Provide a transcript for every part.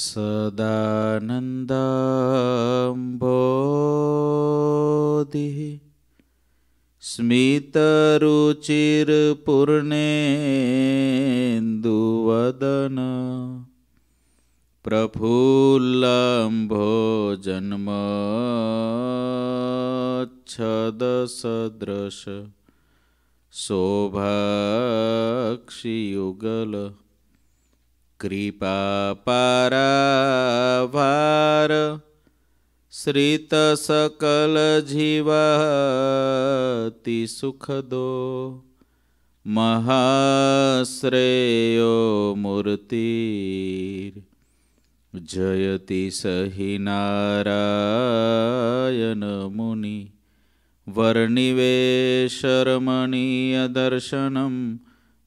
सदानन्दाम्भो दिः स्मितरुचिरपूर्णेन्दुवदन प्रफुल्लम्भो जन्मच्छदसदृश शोभाक्षियुगल કૃપા પારાવાર શ્રીત સકલ જીવતિ સુખદો મહાશ્રેયો મૂર્તિ જયતિ સહી નારાયણ મુનિ વર્ણિવે શર્મણીય દર્શનમ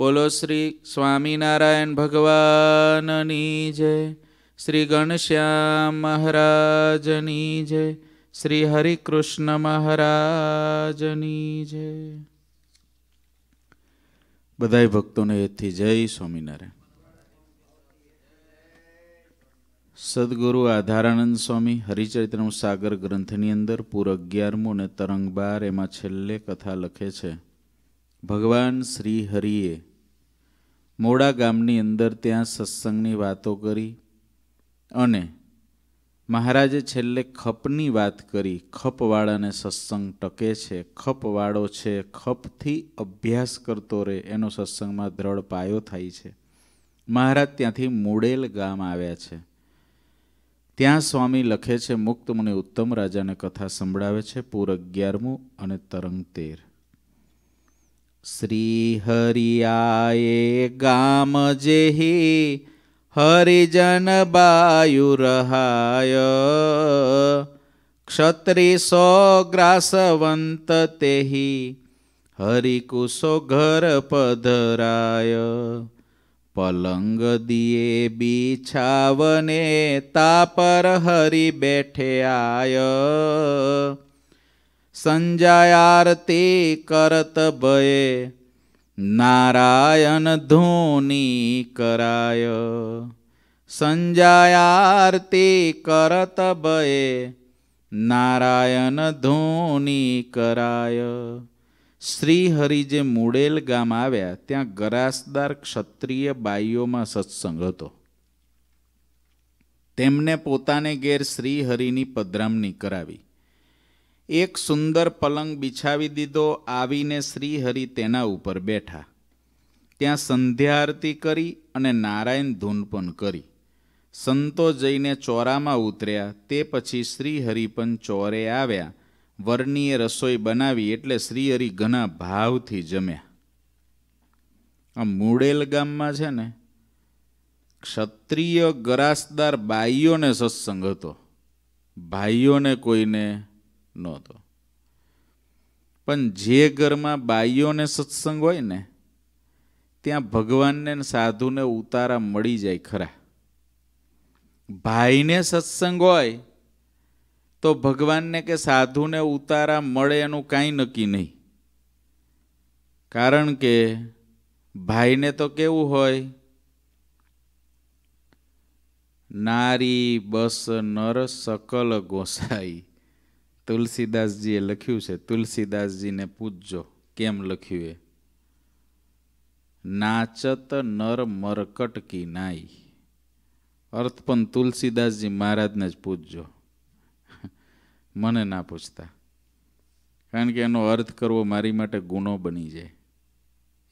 બોલો શ્રી સ્વામિનારાયણ ભગવાનની જય શ્રી ગણશ્યામ મહારાજની જય શ્રી હરિકૃષ્ણ મહારાજની જય બધાય ભક્તોને એથી જય સ્વામિનારાયણ સદગુરુ આધારાનંદ સ્વામી હરિચરિત્રનું સાગર ગ્રંથની અંદર પૂર અગિયારમું અને તરંગ બાર એમાં છેલ્લે કથા લખે છે ભગવાન શ્રી હરિએ મોડા ગામની અંદર ત્યાં સત્સંગની વાતો કરી અને મહારાજે છેલ્લે ખપની વાત કરી ખપવાળાને સત્સંગ ટકે છે ખપવાળો છે ખપથી અભ્યાસ કરતો રહે એનો સત્સંગમાં દ્રઢ પાયો થાય છે મહારાજ ત્યાંથી મૂળેલ ગામ આવ્યા છે ત્યાં સ્વામી લખે છે મુક્ત મુનિ ઉત્તમ રાજાને કથા સંભળાવે છે પૂર અગિયારમું અને તરંગ તેર શ્રીહરિયાએ ગામ જેહી હરિજન બાયુ રહાય ક્ષત્રિસો ગ્રાસવંત તેહી હરિકુશો ઘર પધરાય પલંગ દિયે બિછાવને તાપર હરી બેઠે આય સંજય આરતી કરત ભયે નારાયણ ધોની કરાય સંજય કરત ભયે નારાયણ ધોની કરાય શ્રી જે મુડેલ ગામ આવ્યા ત્યાં ગરાસદાર ક્ષત્રિય બાઈઓમાં સત્સંગ હતો તેમને પોતાને ઘેર શ્રીહરિની પદરામણી કરાવી એક સુંદર પલંગ બિછાવી દીધો આવીને શ્રીહરિ તેના ઉપર બેઠા ત્યાં સંધ્યા આરતી કરી અને નારાયણ ધૂન પણ કરી સંતો જઈને ચોરામાં ઉતર્યા તે પછી શ્રીહરિ પણ ચોરે આવ્યા વર્ણીએ રસોઈ બનાવી એટલે શ્રીહરિ ઘણા ભાવથી જમ્યા આ મૂળેલ ગામમાં છે ને ક્ષત્રિય ગરાસદાર બાઈઓને સત્સંગ હતો ભાઈઓને કોઈને નહોતો પણ જે ઘરમાં બાઈઓને સત્સંગ હોય ને ત્યાં ભગવાનને સાધુને ઉતારા મળી જાય ખરા ભાઈને સત્સંગ હોય તો ભગવાનને કે સાધુને ઉતારા મળે એનું કાંઈ નક્કી નહીં કારણ કે ભાઈને તો કેવું હોય નારી બસ નર સકલ ગોસાઈ તુલસીદાસજીએ લખ્યું છે તુલસીદાસજીને પૂજજો કેમ લખ્યું એ નાચત નર મરકટ કી નાઈ અર્થ પણ તુલસીદાસજી મહારાજને જ પૂજજો મને ના પૂછતા કારણ કે એનો અર્થ કરવો મારી માટે ગુનો બની જાય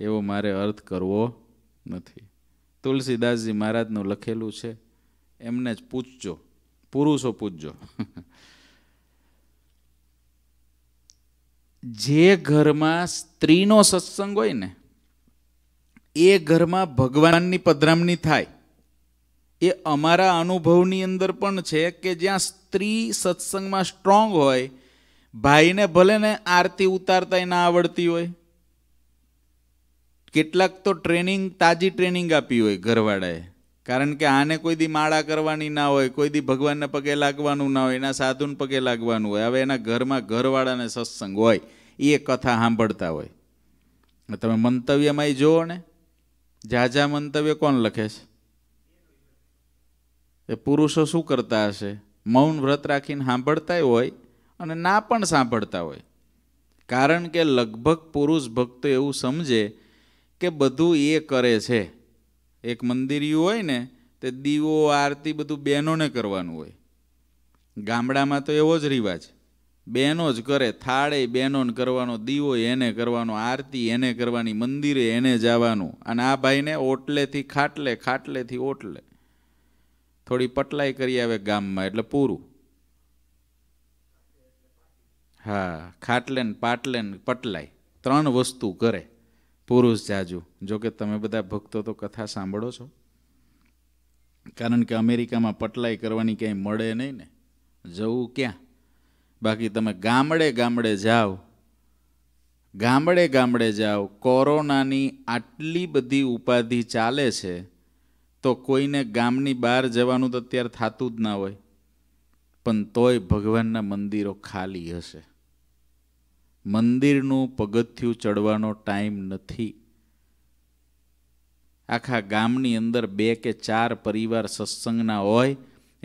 એવો મારે અર્થ કરવો નથી તુલસીદાસજી મહારાજનું લખેલું છે એમને જ પૂછજો પુરુષો પૂજજો જે ઘરમાં સ્ત્રીનો સત્સંગ હોય ને એ ઘરમાં ભગવાનની પધરામણી થાય એ અમારા અનુભવની અંદર પણ છે કે જ્યાં સ્ત્રી સત્સંગમાં સ્ટ્રોંગ હોય ભાઈને ભલે ને આરતી ઉતારતા ના આવડતી હોય કેટલાક તો ટ્રેનિંગ તાજી ટ્રેનિંગ આપી હોય ઘરવાળાએ કારણ કે આને કોઈ દી માળા કરવાની ના હોય કોઈ દી ભગવાનને પગે લાગવાનું ના હોય એના સાધુને પગે લાગવાનું હોય હવે એના ઘરમાં ઘરવાળાને સત્સંગ હોય એ કથા સાંભળતા હોય તમે મંતવ્યમાં જુઓ ને ઝાઝા મંતવ્ય કોણ લખે છે એ પુરુષો શું કરતા હશે મૌન વ્રત રાખીને સાંભળતા હોય અને ના પણ સાંભળતા હોય કારણ કે લગભગ પુરુષ ભક્તો એવું સમજે કે બધું એ કરે છે એક મંદિર્યું હોય ને તે દીવો આરતી બધું બહેનોને કરવાનું હોય ગામડામાં તો એવો જ રિવાજ બહેનો જ કરે થાળે બહેનોને કરવાનો દીવો એને કરવાનો આરતી એને કરવાની મંદિરે એને જવાનું અને આ ભાઈને ઓટલેથી ખાટલે ખાટલેથી ઓટલે થોડી પટલાઈ કરી આવે ગામમાં એટલે પૂરું હા ખાટલે ને પાટલે ને પટલાઈ ત્રણ વસ્તુ કરે પુરુષ જાજુ જો કે તમે બધા ભક્તો તો કથા સાંભળો છો કારણ કે અમેરિકામાં પટલાઈ કરવાની ક્યાંય મળે નહીં ને જવું ક્યાં બાકી તમે ગામડે ગામડે જાઓ ગામડે ગામડે જાઓ કોરોનાની આટલી બધી ઉપાધિ ચાલે છે તો કોઈને ગામની બહાર જવાનું તો અત્યારે થતું જ ના હોય પણ તોય ભગવાનના મંદિરો ખાલી હશે મંદિરનું પગથિયું ચડવાનો ટાઈમ નથી આખા ગામની અંદર બે કે ચાર પરિવાર સત્સંગના હોય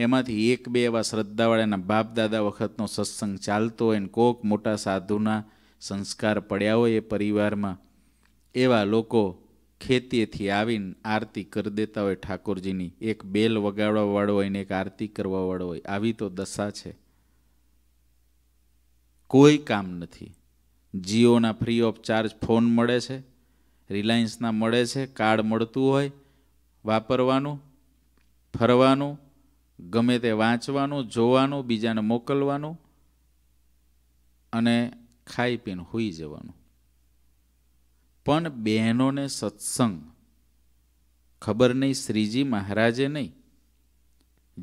એમાંથી એક બે એવા શ્રદ્ધાવાળાના બાપ દાદા વખતનો સત્સંગ ચાલતો હોય ને કોક મોટા સાધુના સંસ્કાર પડ્યા હોય એ પરિવારમાં એવા લોકો ખેતીએથી આવીને આરતી કરી દેતા હોય ઠાકોરજીની એક બેલ વગાડવાવાળો હોય ને એક આરતી કરવાવાળો હોય આવી તો દશા છે કોઈ કામ નથી જીઓના ફ્રી ઓફ ચાર્જ ફોન મળે છે રિલાયન્સના મળે છે કાર્ડ મળતું હોય વાપરવાનું ફરવાનું ગમે તે વાંચવાનું જોવાનું બીજાને મોકલવાનું અને ખાઈ પીને હોઈ જવાનું પણ બહેનોને સત્સંગ ખબર નહીં શ્રીજી મહારાજે નહીં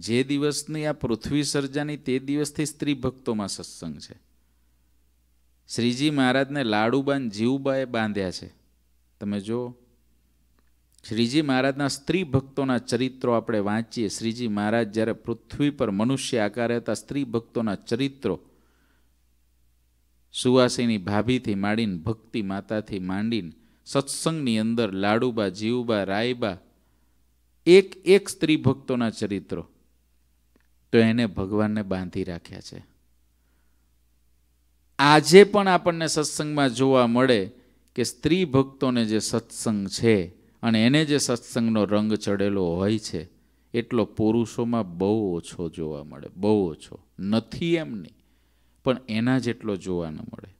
જે દિવસની આ પૃથ્વી સર્જાની તે દિવસથી સ્ત્રી ભક્તોમાં સત્સંગ છે શ્રીજી મહારાજને લાડુબાન જીવબાએ બાંધ્યા છે તમે જો શ્રીજી મહારાજના સ્ત્રી ભક્તોના ચરિત્રો આપણે વાંચીએ શ્રીજી મહારાજ જ્યારે પૃથ્વી પર મનુષ્ય આકારે હતા સ્ત્રી ભક્તોના ચરિત્રો સુવાસીની ભાભીથી માંડીને ભક્તિ માતાથી માંડીને સત્સંગની અંદર લાડુબા જીવબા રાયબા એક એક સ્ત્રી ભક્તોના ચરિત્રો તો એને ભગવાનને બાંધી રાખ્યા છે આજે પણ આપણને સત્સંગમાં જોવા મળે કે સ્ત્રી ભક્તોને જે સત્સંગ છે અને એને જે સત્સંગનો રંગ ચડેલો હોય છે એટલો પુરુષોમાં બહુ ઓછો જોવા મળે બહુ ઓછો નથી એમ નહીં પણ એના જેટલો જોવા ન મળે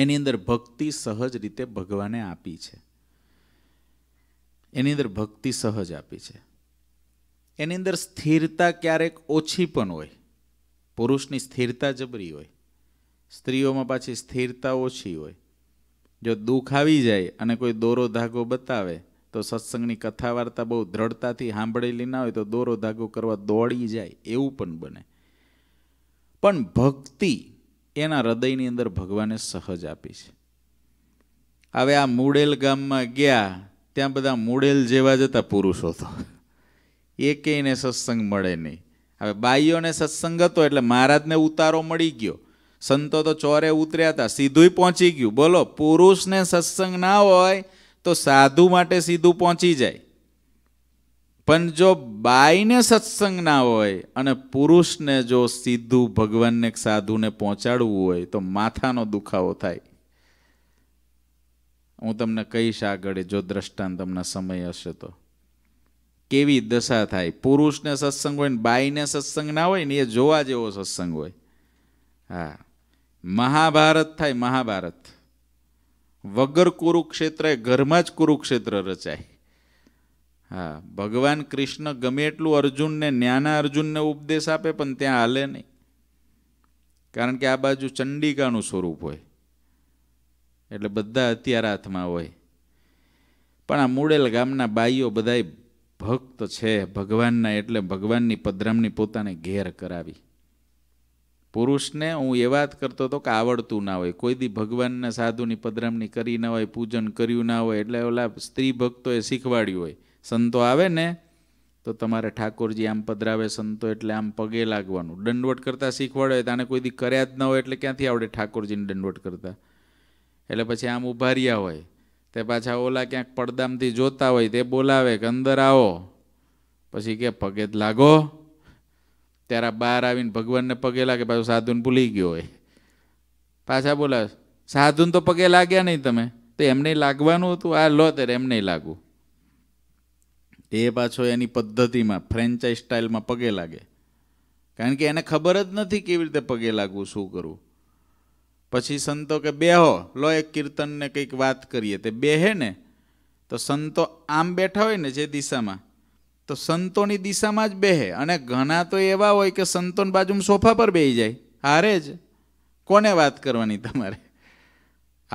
એની અંદર ભક્તિ સહજ રીતે ભગવાને આપી છે એની અંદર ભક્તિ સહજ આપી છે એની અંદર સ્થિરતા ક્યારેક ઓછી પણ હોય પુરુષની સ્થિરતા જબરી હોય સ્ત્રીઓમાં પાછી સ્થિરતા ઓછી હોય જો દુઃખ આવી જાય અને કોઈ દોરો ધાગો બતાવે તો સત્સંગની કથા વાર્તા બહુ દ્રઢતાથી સાંભળેલી ના હોય તો દોરો ધાગો કરવા દોડી જાય એવું પણ બને પણ ભક્તિ એના હૃદયની અંદર ભગવાને સહજ આપી છે હવે આ મૂળેલ ગામમાં ગયા ત્યાં બધા મૂળેલ જેવા જતા પુરુષો તો એ એકેયને સત્સંગ મળે નહીં હવે બાઈઓને સત્સંગ હતો એટલે મહારાજને ઉતારો મળી ગયો સંતો તો ચોરે ઉતર્યા હતા સીધું પહોંચી ગયું બોલો પુરુષને સત્સંગ ના હોય તો સાધુ માટે સીધું પહોંચી જાય પણ જો બાઈને સત્સંગ ના હોય અને પુરુષને જો સીધું ભગવાનને સાધુને પહોંચાડવું હોય તો માથાનો દુખાવો થાય હું તમને કહીશ આગળ જો દ્રષ્ટાંત તમને સમય હશે તો કેવી દશા થાય પુરુષને સત્સંગ હોય ને બાઈને સત્સંગ ના હોય ને એ જોવા જેવો સત્સંગ હોય હા મહાભારત થાય મહાભારત વગર કુરુક્ષેત્ર ઘરમાં જ કુરુક્ષેત્ર રચાય હા ભગવાન કૃષ્ણ ગમે એટલું અર્જુનને જ્ઞાના અર્જુનને ઉપદેશ આપે પણ ત્યાં હાલે નહીં કારણ કે આ બાજુ ચંડિકાનું સ્વરૂપ હોય એટલે બધા અત્યારે હાથમાં હોય પણ આ મૂળેલ ગામના બાઈઓ બધાય ભક્ત છે ભગવાનના એટલે ભગવાનની પધરામણી પોતાને ઘેર કરાવી પુરુષને હું એ વાત કરતો હતો કે આવડતું ના હોય કોઈ દી ભગવાનના સાધુની પદરામણી કરી ના હોય પૂજન કર્યું ના હોય એટલે ઓલા સ્ત્રી ભક્તોએ શીખવાડ્યું હોય સંતો આવે ને તો તમારે ઠાકોરજી આમ પધરાવે સંતો એટલે આમ પગે લાગવાનું દંડવટ કરતાં શીખવાડે તાને કોઈ દી કર્યા જ ન હોય એટલે ક્યાંથી આવડે ઠાકોરજીને દંડવટ કરતા એટલે પછી આમ ઉભા રહ્યા હોય તે પાછા ઓલા ક્યાંક પડદામથી જોતા હોય તે બોલાવે કે અંદર આવો પછી કે પગે જ લાગો ત્યારે બહાર આવીને ભગવાનને પગે લાગે પાછું સાધુને ભૂલી ગયો હોય પાછા બોલા સાધુને તો પગે લાગ્યા નહીં તમે તો એમને લાગવાનું હતું આ લો ત્યારે એમને લાગવું એ પાછો એની પદ્ધતિમાં ફ્રેન્ચાઇઝ સ્ટાઇલમાં પગે લાગે કારણ કે એને ખબર જ નથી કેવી રીતે પગે લાગવું શું કરવું પછી સંતો કે બેહો લો એક કીર્તનને કંઈક વાત કરીએ તે બેહે ને તો સંતો આમ બેઠા હોય ને જે દિશામાં તો સંતોની દિશામાં જ બેહે અને ઘણા તો એવા હોય કે સંતોન બાજુમાં સોફા પર બેહી જાય હારે જ કોને વાત કરવાની તમારે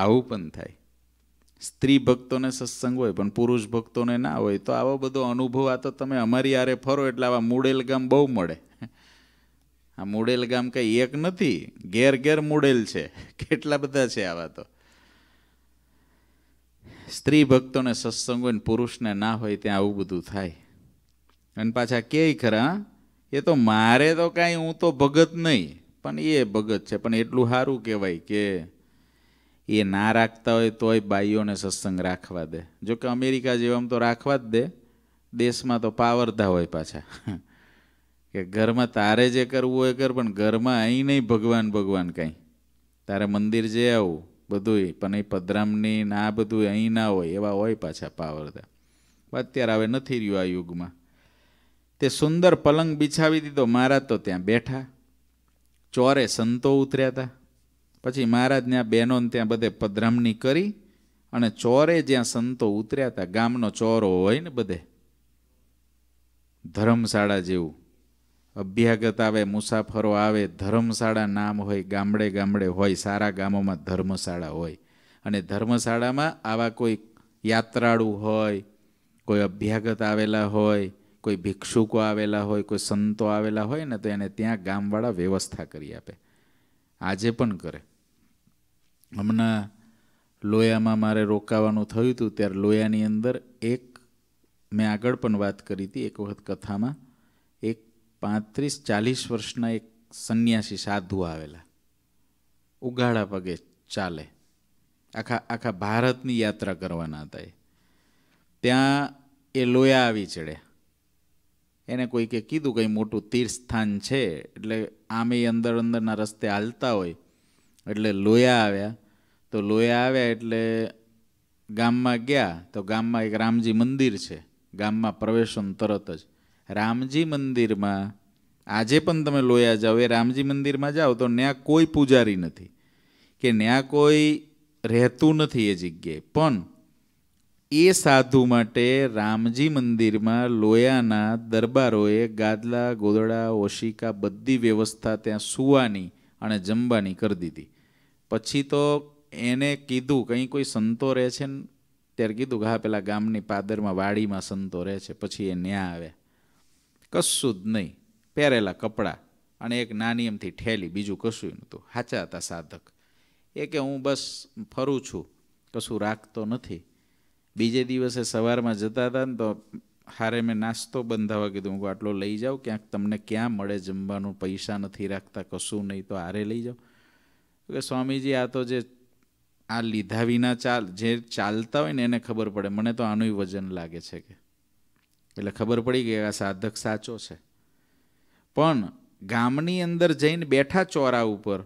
આવું પણ થાય સ્ત્રી ભક્તોને સત્સંગ હોય પણ પુરુષ ભક્તોને ના હોય તો આવો બધો અનુભવ આ તો તમે અમારી આરે ફરો એટલે આવા મૂડેલ ગામ બહુ મળે આ મૂડેલ ગામ કંઈ એક નથી ઘેર ઘેર મૂડેલ છે કેટલા બધા છે આવા તો સ્ત્રી ભક્તોને સત્સંગ હોય ને પુરુષને ના હોય ત્યાં આવું બધું થાય અને પાછા કે ખરા એ તો મારે તો કાંઈ હું તો ભગત નહીં પણ એ ભગત છે પણ એટલું સારું કહેવાય કે એ ના રાખતા હોય તોય બાઈઓને સત્સંગ રાખવા દે જોકે કે અમેરિકા જેવામાં તો રાખવા જ દે દેશમાં તો પાવરધા હોય પાછા કે ઘરમાં તારે જે કરવું હોય કર પણ ઘરમાં અહીં નહીં ભગવાન ભગવાન કાંઈ તારે મંદિર જે આવું બધુંય પણ એ પદરામની ના બધું અહીં ના હોય એવા હોય પાછા પાવરધા અત્યારે હવે નથી રહ્યું આ યુગમાં તે સુંદર પલંગ બિછાવી દીધો મહારાજ તો ત્યાં બેઠા ચોરે સંતો ઉતર્યા હતા પછી મહારાજને આ બહેનોને ત્યાં બધે પધરામણી કરી અને ચોરે જ્યાં સંતો ઉતર્યા હતા ગામનો ચોરો હોય ને બધે ધર્મશાળા જેવું અભ્યાગત આવે મુસાફરો આવે ધર્મશાળા નામ હોય ગામડે ગામડે હોય સારા ગામોમાં ધર્મશાળા હોય અને ધર્મશાળામાં આવા કોઈ યાત્રાળુ હોય કોઈ અભ્યાગત આવેલા હોય કોઈ ભિક્ષુકો આવેલા હોય કોઈ સંતો આવેલા હોય ને તો એને ત્યાં ગામવાળા વ્યવસ્થા કરી આપે આજે પણ કરે હમણાં લોયામાં મારે રોકાવાનું થયું હતું ત્યારે લોયાની અંદર એક મેં આગળ પણ વાત કરી હતી એક વખત કથામાં એક પાંત્રીસ ચાલીસ વર્ષના એક સંન્યાસી સાધુ આવેલા ઉઘાડા પગે ચાલે આખા આખા ભારતની યાત્રા કરવાના હતા એ ત્યાં એ લોયા આવી ચડ્યા એને કોઈકે કીધું કંઈ મોટું તીર્થસ્થાન છે એટલે આમેય અંદર અંદરના રસ્તે હાલતા હોય એટલે લોયા આવ્યા તો લોયા આવ્યા એટલે ગામમાં ગયા તો ગામમાં એક રામજી મંદિર છે ગામમાં પ્રવેશન તરત જ રામજી મંદિરમાં આજે પણ તમે લોયા જાઓ એ રામજી મંદિરમાં જાઓ તો ત્યાં કોઈ પૂજારી નથી કે ત્યાં કોઈ રહેતું નથી એ જગ્યાએ પણ એ સાધુ માટે રામજી મંદિરમાં લોયાના દરબારોએ ગાદલા ગોદડા ઓશિકા બધી વ્યવસ્થા ત્યાં સુવાની અને જમવાની કરી દીધી પછી તો એને કીધું કંઈ કોઈ સંતો રહે છે ને ત્યારે કીધું કે હા પેલા ગામની પાદરમાં વાડીમાં સંતો રહે છે પછી એ ન્યા આવે કશું જ નહીં પહેરેલા કપડાં અને એક નાની એમથી ઠેલી બીજું કશું નહોતું સાચા હતા સાધક એ કે હું બસ ફરું છું કશું રાખતો નથી બીજે દિવસે સવારમાં જતા હતા ને તો હારે મેં નાસ્તો બંધાવવા કીધું હું આટલો લઈ જાઉં ક્યાંક તમને ક્યાં મળે જમવાનું પૈસા નથી રાખતા કશું નહીં તો હારે લઈ જાઓ કે સ્વામીજી આ તો જે આ લીધા વિના ચાલ જે ચાલતા હોય ને એને ખબર પડે મને તો આનું વજન લાગે છે કે એટલે ખબર પડી ગઈ આ સાધક સાચો છે પણ ગામની અંદર જઈને બેઠા ચોરા ઉપર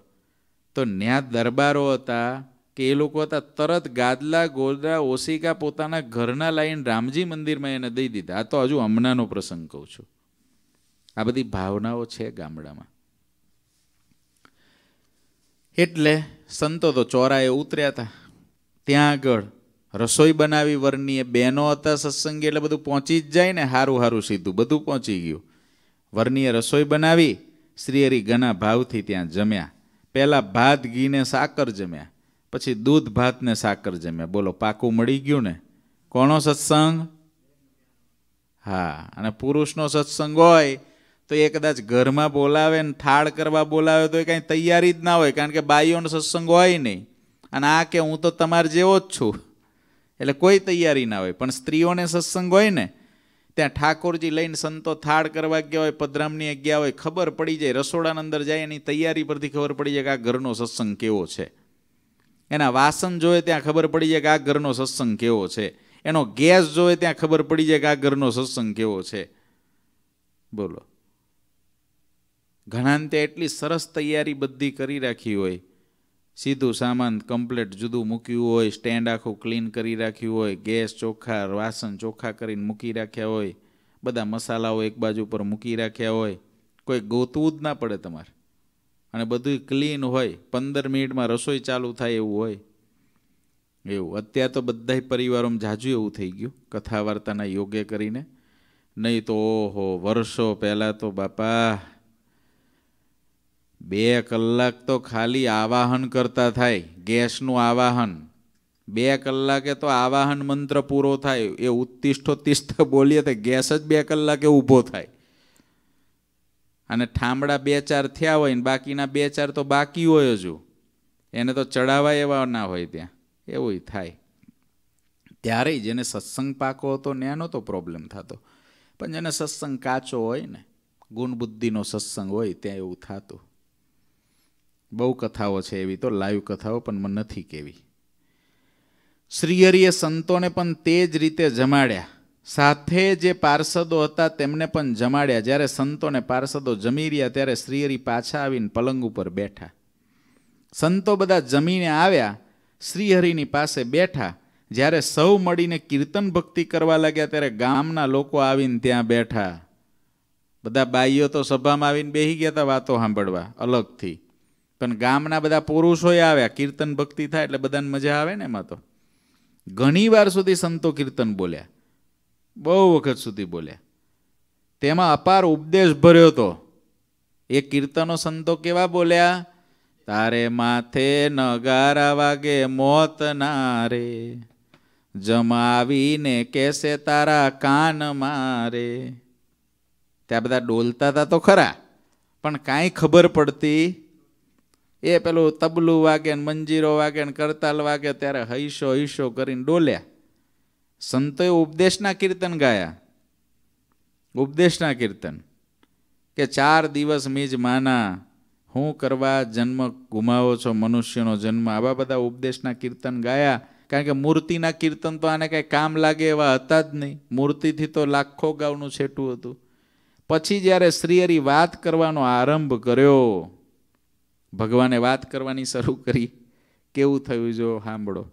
તો ન્યા દરબારો હતા કે એ લોકો હતા તરત ગાદલા ગોદડા ઓશિકા પોતાના ઘરના લાઈન રામજી મંદિરમાં એને દઈ દીધા આ તો હજુ હમણાંનો પ્રસંગ કહું છું આ બધી ભાવનાઓ છે ગામડામાં એટલે સંતો તો ચોરાએ ઉતર્યા હતા ત્યાં આગળ રસોઈ બનાવી વરની એ બહેનો હતા સત્સંગે એટલે બધું પહોંચી જ જાય ને હારું હારું સીધું બધું પહોંચી ગયું વરનીએ રસોઈ બનાવી શ્રી શ્રીહરિ ઘણા ભાવથી ત્યાં જમ્યા પહેલાં ભાત ઘીને સાકર જમ્યા પછી દૂધ ભાત ને સાકર જમ્યા બોલો પાકું મળી ગયું ને કોનો સત્સંગ હા અને પુરુષનો સત્સંગ હોય તો એ કદાચ ઘરમાં બોલાવે ને થાળ કરવા બોલાવે તો એ કાંઈ તૈયારી જ ના હોય કારણ કે બાઈઓનો સત્સંગ હોય નહીં અને આ કે હું તો તમારા જેવો જ છું એટલે કોઈ તૈયારી ના હોય પણ સ્ત્રીઓને સત્સંગ હોય ને ત્યાં ઠાકોરજી લઈને સંતો થાળ કરવા ગયા હોય પધરામની ગયા હોય ખબર પડી જાય રસોડાના અંદર જાય એની તૈયારી પરથી ખબર પડી જાય કે આ ઘરનો સત્સંગ કેવો છે એના વાસન જોઈએ ત્યાં ખબર પડી જાય કે આ ઘરનો સત્સંગ કેવો છે એનો ગેસ જોવે ત્યાં ખબર પડી જાય કે આ ઘરનો સત્સંગ કેવો છે બોલો ઘણાંતે એટલી સરસ તૈયારી બધી કરી રાખી હોય સીધું સામાન કમ્પ્લેટ જુદું મૂક્યું હોય સ્ટેન્ડ આખું ક્લીન કરી રાખ્યું હોય ગેસ ચોખ્ખા વાસણ ચોખ્ખા કરીને મૂકી રાખ્યા હોય બધા મસાલાઓ એક બાજુ પર મૂકી રાખ્યા હોય કોઈ ગોતવું જ ના પડે તમારે અને બધું ક્લીન હોય પંદર મિનિટમાં રસોઈ ચાલુ થાય એવું હોય એવું અત્યારે તો બધા પરિવારોમાં જાજુ એવું થઈ ગયું કથા વાર્તાના યોગે કરીને નહીં તો ઓહો વર્ષો પહેલાં તો બાપા બે કલાક તો ખાલી આવાહન કરતા થાય ગેસનું આવાહન બે કલાકે તો આવાહન મંત્ર પૂરો થાય એ ઉત્તિષ્ઠો તિષ્ઠ બોલીએ તો ગેસ જ બે કલાકે ઊભો થાય અને ઠામડા બે ચાર થયા હોય ને બાકીના બે ચાર તો બાકી હોય હજુ એને તો ચડાવવા એવા ના હોય ત્યાં એવું થાય ત્યારે જેને સત્સંગ પાકો હતો ને એનો તો પ્રોબ્લેમ થતો પણ જેને સત્સંગ કાચો હોય ને ગુણબુદ્ધિનો સત્સંગ હોય ત્યાં એવું થતું બહુ કથાઓ છે એવી તો લાઈવ કથાઓ પણ મને નથી કેવી શ્રીહરિએ સંતોને પણ તે જ રીતે જમાડ્યા સાથે જે પાર્ષદો હતા તેમને પણ જમાડ્યા જ્યારે સંતોને પાર્ષદો જમી રહ્યા ત્યારે શ્રીહરિ પાછા આવીને પલંગ ઉપર બેઠા સંતો બધા જમીને આવ્યા શ્રીહરિની પાસે બેઠા જ્યારે સૌ મળીને કીર્તન ભક્તિ કરવા લાગ્યા ત્યારે ગામના લોકો આવીને ત્યાં બેઠા બધા બાઈઓ તો સભામાં આવીને બેસી ગયા હતા વાતો સાંભળવા અલગથી પણ ગામના બધા પુરુષોએ આવ્યા કીર્તન ભક્તિ થાય એટલે બધાને મજા આવે ને એમાં તો ઘણી વાર સુધી સંતો કીર્તન બોલ્યા બહુ વખત સુધી બોલ્યા તેમાં અપાર ઉપદેશ ભર્યો હતો એ કીર્તનો સંતો કેવા બોલ્યા તારે માથે નગારા વાગે મોત ના રે જમાવીને કેસે તારા કાન મારે ત્યાં બધા ડોલતા હતા તો ખરા પણ કાંઈ ખબર પડતી એ પેલું તબલું વાગે ને મંજીરો વાગે ને કરતાલ વાગે ત્યારે હૈશો હૈશો કરીને ડોલ્યા સંતોએ ઉપદેશના કીર્તન ગાયા ઉપદેશના કીર્તન કે ચાર દિવસ મીજ માના હું કરવા જન્મ ગુમાવો છો મનુષ્યનો જન્મ આવા બધા ઉપદેશના કીર્તન ગાયા કારણ કે મૂર્તિના કીર્તન તો આને કંઈ કામ લાગે એવા હતા જ નહીં મૂર્તિથી તો લાખો ગાઉનું છેટું હતું પછી જ્યારે શ્રીહરિ વાત કરવાનો આરંભ કર્યો ભગવાને વાત કરવાની શરૂ કરી કેવું થયું જો સાંભળો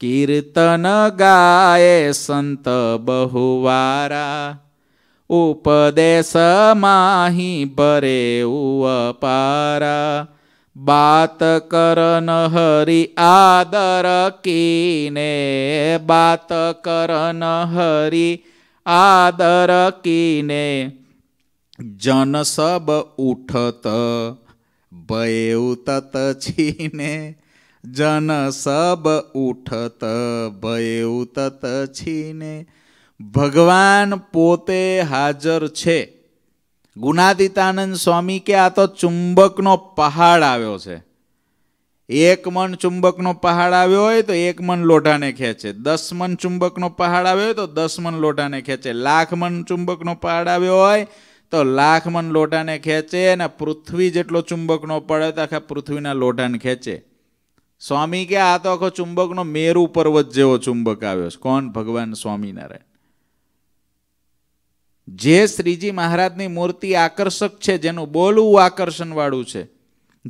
કીર્તન ગાય સંત બહુવારા ઉપદેશ માહી ભરે ઉપારા બાત કરન હરિ આદર કીને બાત કરન હરિ આદર કીને જન સબ ઉઠત ભયુ તત છીને જન સબ ઉઠત ભય ઉતત છીને ભગવાન પોતે હાજર છે ગુનાદિતાનંદ સ્વામી કે આ તો ચુંબકનો પહાડ આવ્યો છે એક મન ચુંબકનો પહાડ આવ્યો હોય તો એક મન લોઢાને ખેંચે દસ મન ચુંબકનો પહાડ આવ્યો હોય તો દસ મન લોઢાને ખેંચે લાખ મન ચુંબકનો પહાડ આવ્યો હોય તો લાખ મન લોઢાને ખેંચે અને પૃથ્વી જેટલો ચુંબકનો પડે તો આખા પૃથ્વીના લોઢાને ખેંચે સ્વામી કે આ તો આખો ચુંબકનો મેરુ પર્વત જેવો ચુંબક આવ્યો છે કોણ ભગવાન સ્વામિનારાયણ જે શ્રીજી મહારાજની મૂર્તિ આકર્ષક છે જેનું બોલવું આકર્ષણવાળું છે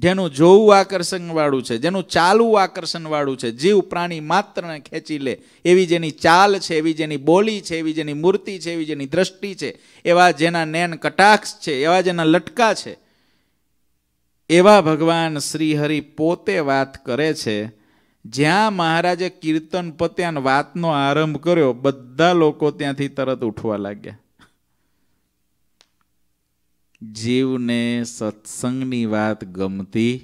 જેનું જોવું આકર્ષણવાળું છે જેનું ચાલવું આકર્ષણવાળું છે જીવ પ્રાણી માત્રને ખેંચી લે એવી જેની ચાલ છે એવી જેની બોલી છે એવી જેની મૂર્તિ છે એવી જેની દ્રષ્ટિ છે એવા જેના નેન કટાક્ષ છે એવા જેના લટકા છે એવા ભગવાન શ્રીહરિ પોતે વાત કરે છે જ્યાં મહારાજે કીર્તન પત્યાન વાતનો આરંભ કર્યો બધા લોકો ત્યાંથી તરત ઉઠવા લાગ્યા જીવને સત્સંગની વાત ગમતી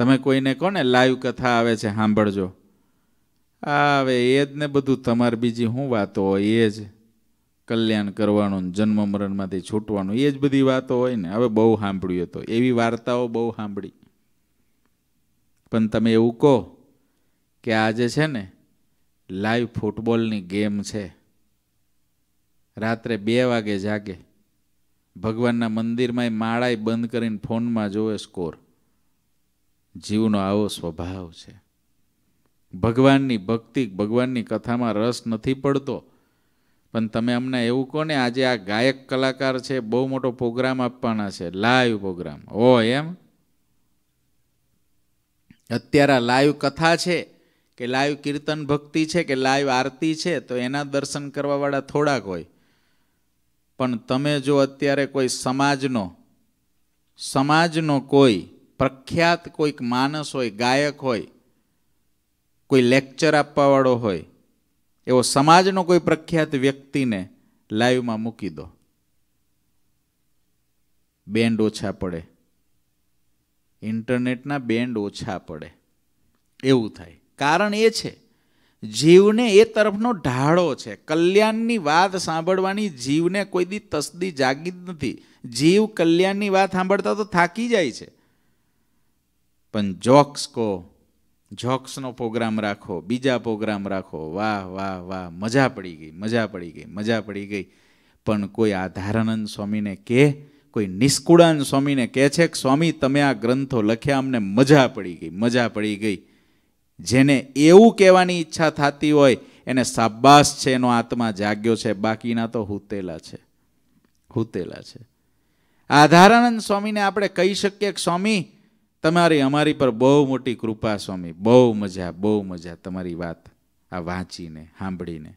તમે કોઈને કોને લાઈવ કથા આવે છે સાંભળજો આવે એ જ ને બધું તમારે બીજી શું વાતો હોય એ જ કલ્યાણ કરવાનું જન્મ મરણમાંથી છૂટવાનું એ જ બધી વાતો હોય ને હવે બહુ સાંભળ્યું હતો એવી વાર્તાઓ બહુ સાંભળી પણ તમે એવું કહો કે આજે છે ને લાઈવ ફૂટબોલની ગેમ છે રાત્રે બે વાગે જાગે ભગવાનના મંદિરમાં માળાએ બંધ કરીને ફોનમાં જોવે સ્કોર જીવનો આવો સ્વભાવ છે ભગવાનની ભક્તિ ભગવાનની કથામાં રસ નથી પડતો પણ તમે અમને એવું કહો ને આજે આ ગાયક કલાકાર છે બહુ મોટો પ્રોગ્રામ આપવાના છે લાઈવ પ્રોગ્રામ ઓ એમ અત્યારે લાઈવ કથા છે કે લાઈવ કીર્તન ભક્તિ છે કે લાઈવ આરતી છે તો એના દર્શન કરવાવાળા થોડાક હોય પણ તમે જો અત્યારે કોઈ સમાજનો સમાજનો કોઈ પ્રખ્યાત કોઈક માણસ હોય ગાયક હોય કોઈ લેક્ચર આપવાવાળો હોય એવો સમાજનો કોઈ પ્રખ્યાત વ્યક્તિને લાઈવમાં મૂકી દો બેન્ડ ઓછા પડે ઇન્ટરનેટના બેન્ડ ઓછા પડે એવું થાય કારણ એ છે જીવને એ તરફનો ઢાળો છે કલ્યાણની વાત સાંભળવાની જીવને કોઈ દી તસદી જાગી જ નથી જીવ કલ્યાણની વાત સાંભળતા તો થાકી જાય છે પણ જોક્સ કહો જોક્સનો પ્રોગ્રામ રાખો બીજા પ્રોગ્રામ રાખો વાહ વાહ વાહ મજા પડી ગઈ મજા પડી ગઈ મજા પડી ગઈ પણ કોઈ આધારાનંદ સ્વામીને કહે કોઈ નિષ્કુળાન સ્વામીને કહે છે કે સ્વામી તમે આ ગ્રંથો લખ્યા અમને મજા પડી ગઈ મજા પડી ગઈ જેને એવું કહેવાની ઈચ્છા થતી હોય એને સાબાસ છે એનો આત્મા જાગ્યો છે બાકીના તો હુતેલા છે હુતેલા છે આધારાનંદ સ્વામીને આપણે કહી શકીએ કે સ્વામી તમારી અમારી પર બહુ મોટી કૃપા સ્વામી બહુ મજા બહુ મજા તમારી વાત આ વાંચીને સાંભળીને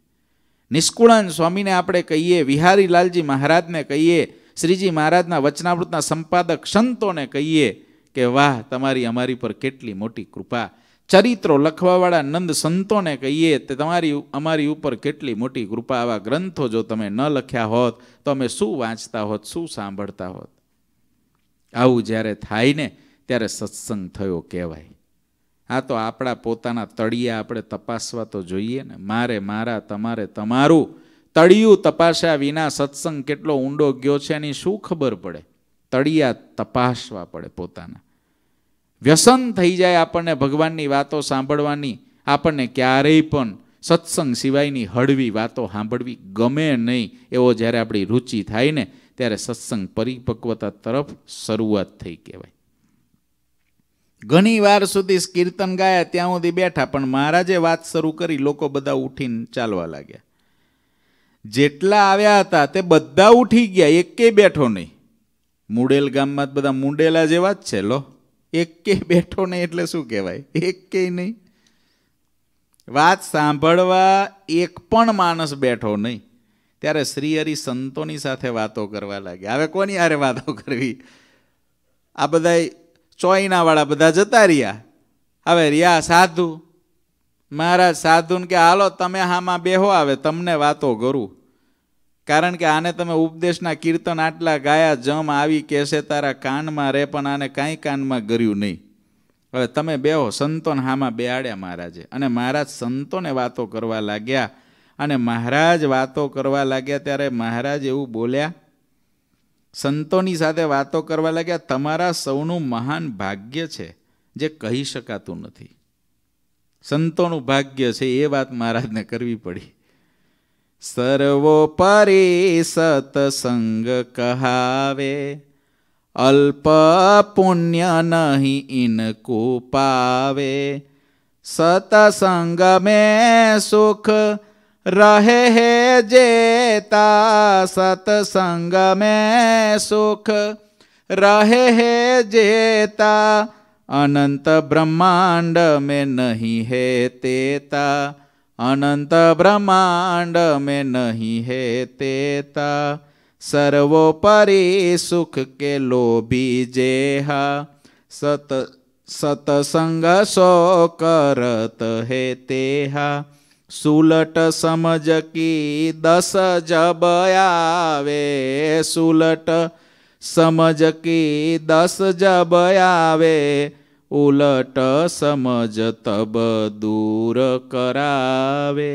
નિષ્કુળાન સ્વામીને આપણે કહીએ વિહારી વિહારીલાલજી મહારાજને કહીએ શ્રીજી મહારાજના વચનાવૃતના સંપાદક સંતોને કહીએ કે વાહ તમારી અમારી પર કેટલી મોટી કૃપા ચરિત્રો લખવાવાળા નંદ સંતોને કહીએ તે તમારી અમારી ઉપર કેટલી મોટી કૃપા આવા ગ્રંથો જો તમે ન લખ્યા હોત તો અમે શું વાંચતા હોત શું સાંભળતા હોત આવું જ્યારે થાય ને ત્યારે સત્સંગ થયો કહેવાય આ તો આપણા પોતાના તળિયા આપણે તપાસવા તો જોઈએ ને મારે મારા તમારે તમારું તળિયું તપાસ્યા વિના સત્સંગ કેટલો ઊંડો ગયો છે એની શું ખબર પડે તળિયા તપાસવા પડે પોતાના વ્યસન થઈ જાય આપણને ભગવાનની વાતો સાંભળવાની આપણને ક્યારેય પણ સત્સંગ સિવાયની હળવી વાતો સાંભળવી ગમે નહીં એવો જ્યારે આપણી રુચિ થાય ને ત્યારે સત્સંગ પરિપક્વતા તરફ શરૂઆત થઈ કહેવાય ઘણી વાર સુધી કીર્તન ગાયા ત્યાં સુધી બેઠા પણ મહારાજે વાત શરૂ કરી લોકો બધા ઉઠીને ચાલવા લાગ્યા જેટલા આવ્યા હતા તે બધા ઉઠી ગયા એકે બેઠો નહીં મૂડેલ ગામમાં બધા મુંડેલા જેવા જ છે લો એકે બેઠો નહીં એટલે શું કહેવાય એકે નહીં વાત સાંભળવા એક પણ માણસ બેઠો નહીં ત્યારે શ્રી હરિ સંતોની સાથે વાતો કરવા લાગ્યા હવે કોની આરે વાતો કરવી આ બધાય ચોઈનાવાળા બધા જતા રહ્યા હવે રહ્યા સાધુ મહારાજ સાધુને કે હાલો તમે હામાં બેહો આવે તમને વાતો કરું કારણ કે આને તમે ઉપદેશના કીર્તન આટલા ગાયા જમ આવી કહેશે તારા કાનમાં રહે પણ આને કાંઈ કાનમાં કર્યું નહીં હવે તમે બેહો સંતોને હામાં બેહાડ્યા મહારાજે અને મહારાજ સંતોને વાતો કરવા લાગ્યા અને મહારાજ વાતો કરવા લાગ્યા ત્યારે મહારાજ એવું બોલ્યા સંતોની સાથે વાતો કરવા લાગ્યા તમારા સૌનું મહાન ભાગ્ય છે જે કહી શકાતું નથી સંતોનું ભાગ્ય છે એ વાત મહારાજને કરવી પડી સર્વોપરી સતસંગ કહાવે અલ્પ પુણ્ય નહીં ઇનકો પાવે સતસંગ મેં સુખ રહે હે જેતા સતસંગ મેં સુખ રહે હે જેતા અનંત બ્રહ્માંડ મેં નહીં હે તેતા અનંત બ્રહ્માંડ મેં નહીં હે તેતા સર્વોપરી સુખ કે લોભી જેહા સત સતસંગ સો કરત હે તેહા સુલટ સમજ કી દસ જબ આવે સુલટ સમજ કી દસ જબ આવે ઉલટ સમજ તબ દૂર કરાવે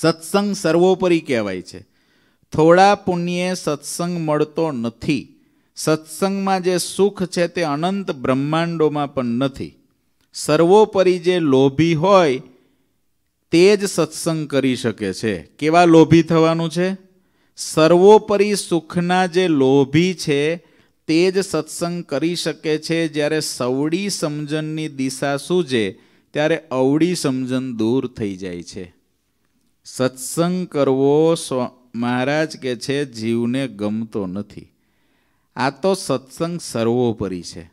સત્સંગ સર્વોપરી કહેવાય છે થોડા પુણ્યે સત્સંગ મળતો નથી સત્સંગમાં જે સુખ છે તે અનંત બ્રહ્માંડોમાં પણ નથી સર્વોપરી જે લોભી હોય તે જ સત્સંગ કરી શકે છે કેવા લોભી થવાનું છે સર્વોપરી સુખના જે લોભી છે તે જ સત્સંગ કરી શકે છે જ્યારે સવડી સમજણની દિશા સૂજે ત્યારે અવડી સમજણ દૂર થઈ જાય છે સત્સંગ કરવો સ્વ મહારાજ કે છે જીવને ગમતો નથી આ તો સત્સંગ સર્વોપરી છે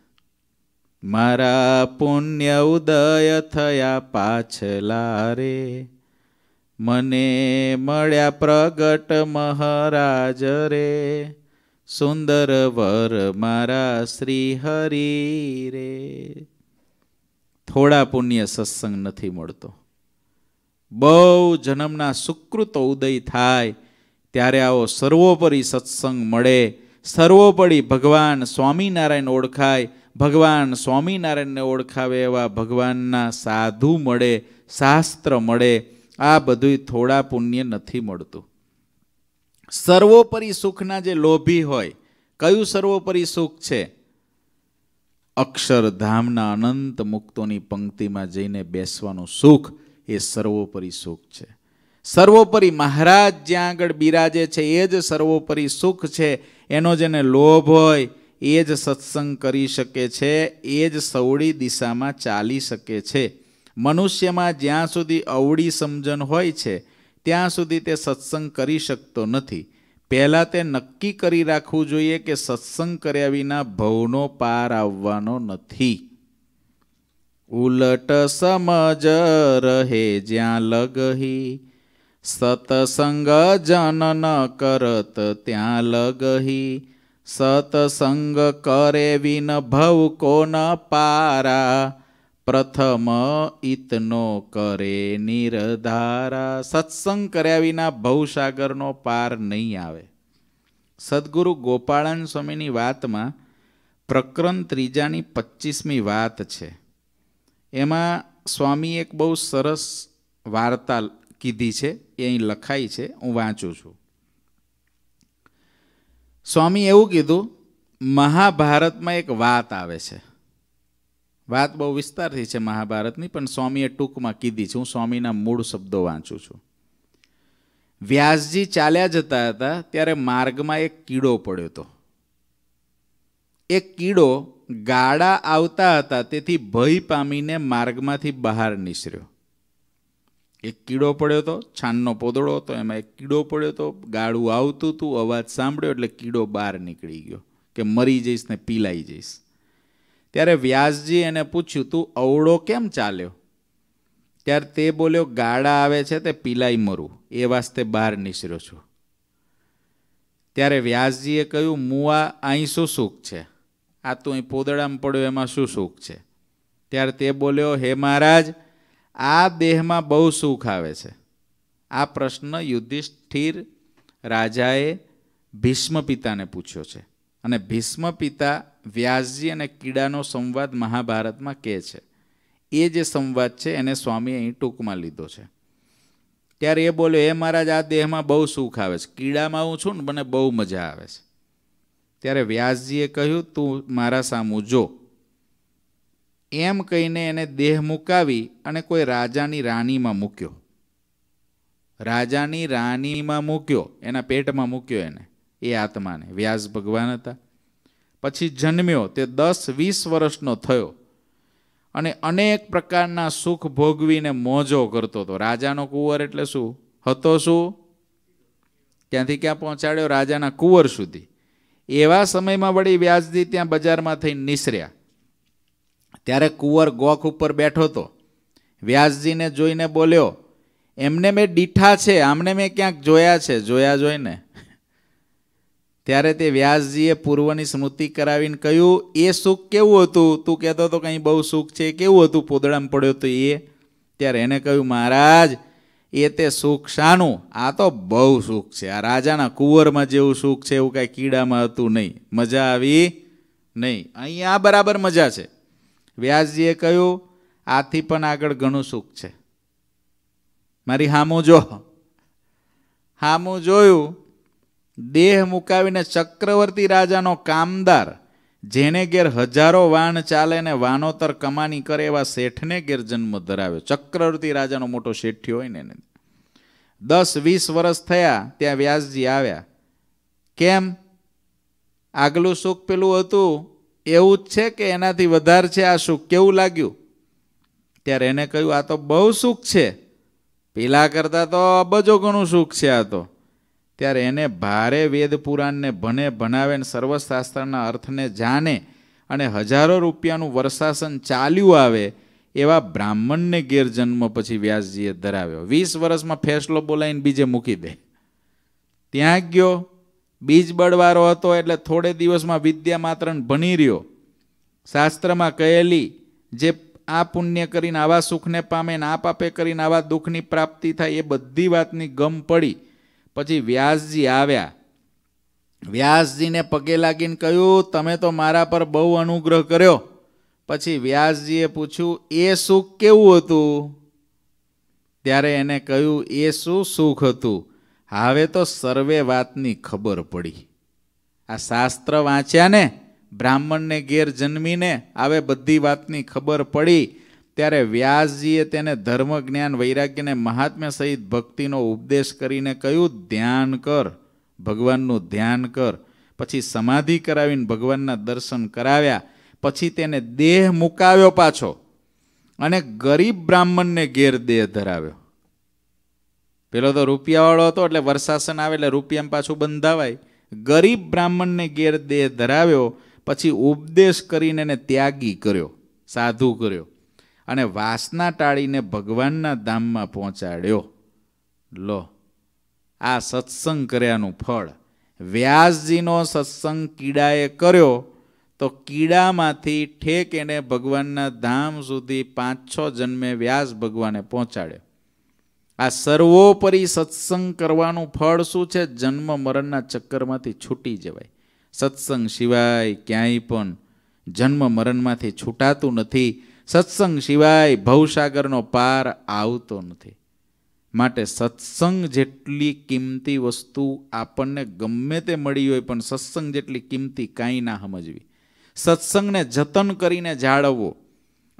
મારા પુણ્ય ઉદય થયા પાછલા રે મને મળ્યા પ્રગટ મહારાજ રે સુંદર વર મારા શ્રી હરિ રે થોડા પુણ્ય સત્સંગ નથી મળતો બહુ જન્મના સુકૃતો ઉદય થાય ત્યારે આવો સર્વોપરી સત્સંગ મળે સર્વોપરી ભગવાન સ્વામિનારાયણ ઓળખાય ભગવાન સ્વામિનારાયણને ઓળખાવે એવા ભગવાનના સાધુ મળે શાસ્ત્ર મળે આ બધું થોડા પુણ્ય નથી મળતું સર્વોપરી સુખના જે લોભી હોય કયું સર્વોપરી સુખ છે અક્ષરધામના અનંત મુક્તોની પંક્તિમાં જઈને બેસવાનું સુખ એ સર્વોપરી સુખ છે સર્વોપરી મહારાજ જ્યાં આગળ બિરાજે છે એ જ સર્વોપરી સુખ છે એનો જેને લોભ હોય એ જ સત્સંગ કરી શકે છે એ જ સવડી દિશામાં ચાલી શકે છે મનુષ્યમાં જ્યાં સુધી અવળી સમજણ હોય છે ત્યાં સુધી તે સત્સંગ કરી શકતો નથી પહેલાં તે નક્કી કરી રાખવું જોઈએ કે સત્સંગ કર્યા વિના ભવનો પાર આવવાનો નથી ઉલટ સમજ રહે જ્યાં લગહી સતસંગ જનન કરત ત્યાં લગહી સતસંગ કરે વિન ભવ કોન પારા પ્રથમ ઇતનો કરે નિરધારા સત્સંગ કર્યા વિના ભવસાગરનો પાર નહીં આવે સદગુરુ ગોપાળન સ્વામીની વાતમાં પ્રકરણ ત્રીજાની પચીસમી વાત છે એમાં સ્વામી એક બહુ સરસ વાર્તા કીધી છે એ અહીં લખાઈ છે હું વાંચું છું સ્વામી એવું કીધું મહાભારતમાં એક વાત આવે છે વાત બહુ વિસ્તારથી છે મહાભારતની પણ સ્વામીએ ટૂંકમાં કીધી છે હું સ્વામીના મૂળ શબ્દો વાંચું છું વ્યાસજી ચાલ્યા જતા હતા ત્યારે માર્ગમાં એક કીડો પડ્યો હતો એ કીડો ગાડા આવતા હતા તેથી ભય પામીને માર્ગમાંથી બહાર નીસર્યો એક કીડો પડ્યો હતો છાનનો પોદળો હતો એમાં એક કીડો પડ્યો હતો ગાળું આવતું હતું અવાજ સાંભળ્યો એટલે કીડો બહાર નીકળી ગયો કે મરી જઈશ ને પીલાઈ જઈશ ત્યારે વ્યાસજી એને પૂછ્યું તું અવળો કેમ ચાલ્યો ત્યારે તે બોલ્યો ગાળા આવે છે તે પીલાઈ મરું એ વાસ્તે બહાર નીસર્યો છું ત્યારે વ્યાસજીએ કહ્યું મુઆ અહીં શું સુખ છે આ તું અહીં પોદળામાં પડ્યો એમાં શું સુખ છે ત્યારે તે બોલ્યો હે મહારાજ આ દેહમાં બહુ સુખ આવે છે આ પ્રશ્ન યુધિષ્ઠિર રાજાએ ભીષ્મ પિતાને પૂછ્યો છે અને ભીષ્મ પિતા વ્યાસજી અને કીડાનો સંવાદ મહાભારતમાં કહે છે એ જે સંવાદ છે એને સ્વામી અહીં ટૂંકમાં લીધો છે ત્યારે એ બોલ્યો એ મહારાજ આ દેહમાં બહુ સુખ આવે છે કીડામાં હું છું ને મને બહુ મજા આવે છે ત્યારે વ્યાસજીએ કહ્યું તું મારા સામું જો એમ કહીને એને દેહ મુકાવી અને કોઈ રાજાની રાણીમાં મૂક્યો રાજાની રાણીમાં મૂક્યો એના પેટમાં મૂક્યો એને એ આત્માને વ્યાસ ભગવાન હતા પછી જન્મ્યો તે દસ વીસ વર્ષનો થયો અને અનેક પ્રકારના સુખ ભોગવીને મોજો કરતો હતો રાજાનો કુંવર એટલે શું હતો શું ક્યાંથી ક્યાં પહોંચાડ્યો રાજાના કુંવર સુધી એવા સમયમાં વળી વ્યાજદી ત્યાં બજારમાં થઈ નિસર્યા ત્યારે કુંવર ગોખ ઉપર બેઠો હતો વ્યાસજીને જોઈને બોલ્યો એમને મેં દીઠા છે આમને મેં ક્યાંક જોયા છે જોયા જોઈને ત્યારે તે વ્યાસજીએ પૂર્વની સ્મૃતિ કરાવીને કહ્યું એ સુખ કેવું હતું તું કહેતો હતો કંઈ બહુ સુખ છે કેવું હતું પોદળામાં પડ્યો તો એ ત્યારે એને કહ્યું મહારાજ એ તે સુખ શાનું આ તો બહુ સુખ છે આ રાજાના કુંવરમાં જેવું સુખ છે એવું કાંઈ કીડામાં હતું નહીં મજા આવી નહીં અહીંયા આ બરાબર મજા છે વ્યાસજીએ કહ્યું આથી પણ આગળ ઘણું સુખ છે મારી હામું જો હામું જોયું દેહ મુકાવીને ચક્રવર્તી રાજાનો કામદાર જેને ઘેર હજારો વાણ ચાલે ને વાનોતર કમાણી કરે એવા શેઠને ઘેર જન્મ ધરાવ્યો ચક્રવર્તી રાજાનો મોટો શેઠી હોય ને એને દસ વીસ વર્ષ થયા ત્યાં વ્યાસજી આવ્યા કેમ આગલું સુખ પેલું હતું એવું જ છે કે એનાથી વધારે છે આ સુખ કેવું લાગ્યું ત્યારે એને કહ્યું આ તો બહુ સુખ છે પેલા કરતાં તો અબજો ઘણું સુખ છે આ તો ત્યારે એને ભારે વેદ પુરાણને ભણે ભણાવે ને સર્વશાસ્ત્રના અર્થને જાણે અને હજારો રૂપિયાનું વર્ષાસન ચાલ્યું આવે એવા બ્રાહ્મણને ગેરજન્મ પછી વ્યાસજીએ ધરાવ્યો વીસ વર્ષમાં ફેસલો બોલાવીને બીજે મૂકી દે ત્યાં ગયો બીજ બળવારો હતો એટલે થોડે દિવસમાં વિદ્યા માત્રણ ભણી રહ્યો શાસ્ત્રમાં કહેલી જે આ પુણ્ય કરીને આવા સુખને પામે ને આ પાપે કરીને આવા દુઃખની પ્રાપ્તિ થાય એ બધી વાતની ગમ પડી પછી વ્યાસજી આવ્યા વ્યાસજીને પગે લાગીને કહ્યું તમે તો મારા પર બહુ અનુગ્રહ કર્યો પછી વ્યાસજીએ પૂછ્યું એ સુખ કેવું હતું ત્યારે એને કહ્યું એ શું સુખ હતું હવે તો સર્વે વાતની ખબર પડી આ શાસ્ત્ર વાંચ્યા ને બ્રાહ્મણને ઘેર જન્મીને આવે બધી વાતની ખબર પડી ત્યારે વ્યાસજીએ તેને ધર્મ જ્ઞાન વૈરાગ્યને મહાત્મ્ય સહિત ભક્તિનો ઉપદેશ કરીને કહ્યું ધ્યાન કર ભગવાનનું ધ્યાન કર પછી સમાધિ કરાવીને ભગવાનના દર્શન કરાવ્યા પછી તેને દેહ મુકાવ્યો પાછો અને ગરીબ બ્રાહ્મણને ઘેર દેહ ધરાવ્યો પેલો તો રૂપિયાવાળો હતો એટલે વર્ષાસન આવે એટલે રૂપિયામાં પાછું બંધાવાય ગરીબ બ્રાહ્મણને ગેરદેહ ધરાવ્યો પછી ઉપદેશ કરીને એને ત્યાગી કર્યો સાધુ કર્યો અને વાસના ટાળીને ભગવાનના ધામમાં પહોંચાડ્યો લો આ સત્સંગ કર્યાનું ફળ વ્યાસજીનો સત્સંગ કીડાએ કર્યો તો કીડામાંથી ઠેક એને ભગવાનના ધામ સુધી પાંચ છ જન્મે વ્યાસ ભગવાને પહોંચાડ્યો આ સર્વોપરી સત્સંગ કરવાનું ફળ શું છે જન્મ મરણના ચક્કરમાંથી છૂટી જવાય સત્સંગ સિવાય ક્યાંય પણ જન્મ મરણમાંથી છૂટાતું નથી સત્સંગ સિવાય ભવસાગરનો પાર આવતો નથી માટે સત્સંગ જેટલી કિંમતી વસ્તુ આપણને ગમે તે મળી હોય પણ સત્સંગ જેટલી કિંમતી કાંઈ ના સમજવી સત્સંગને જતન કરીને જાળવવો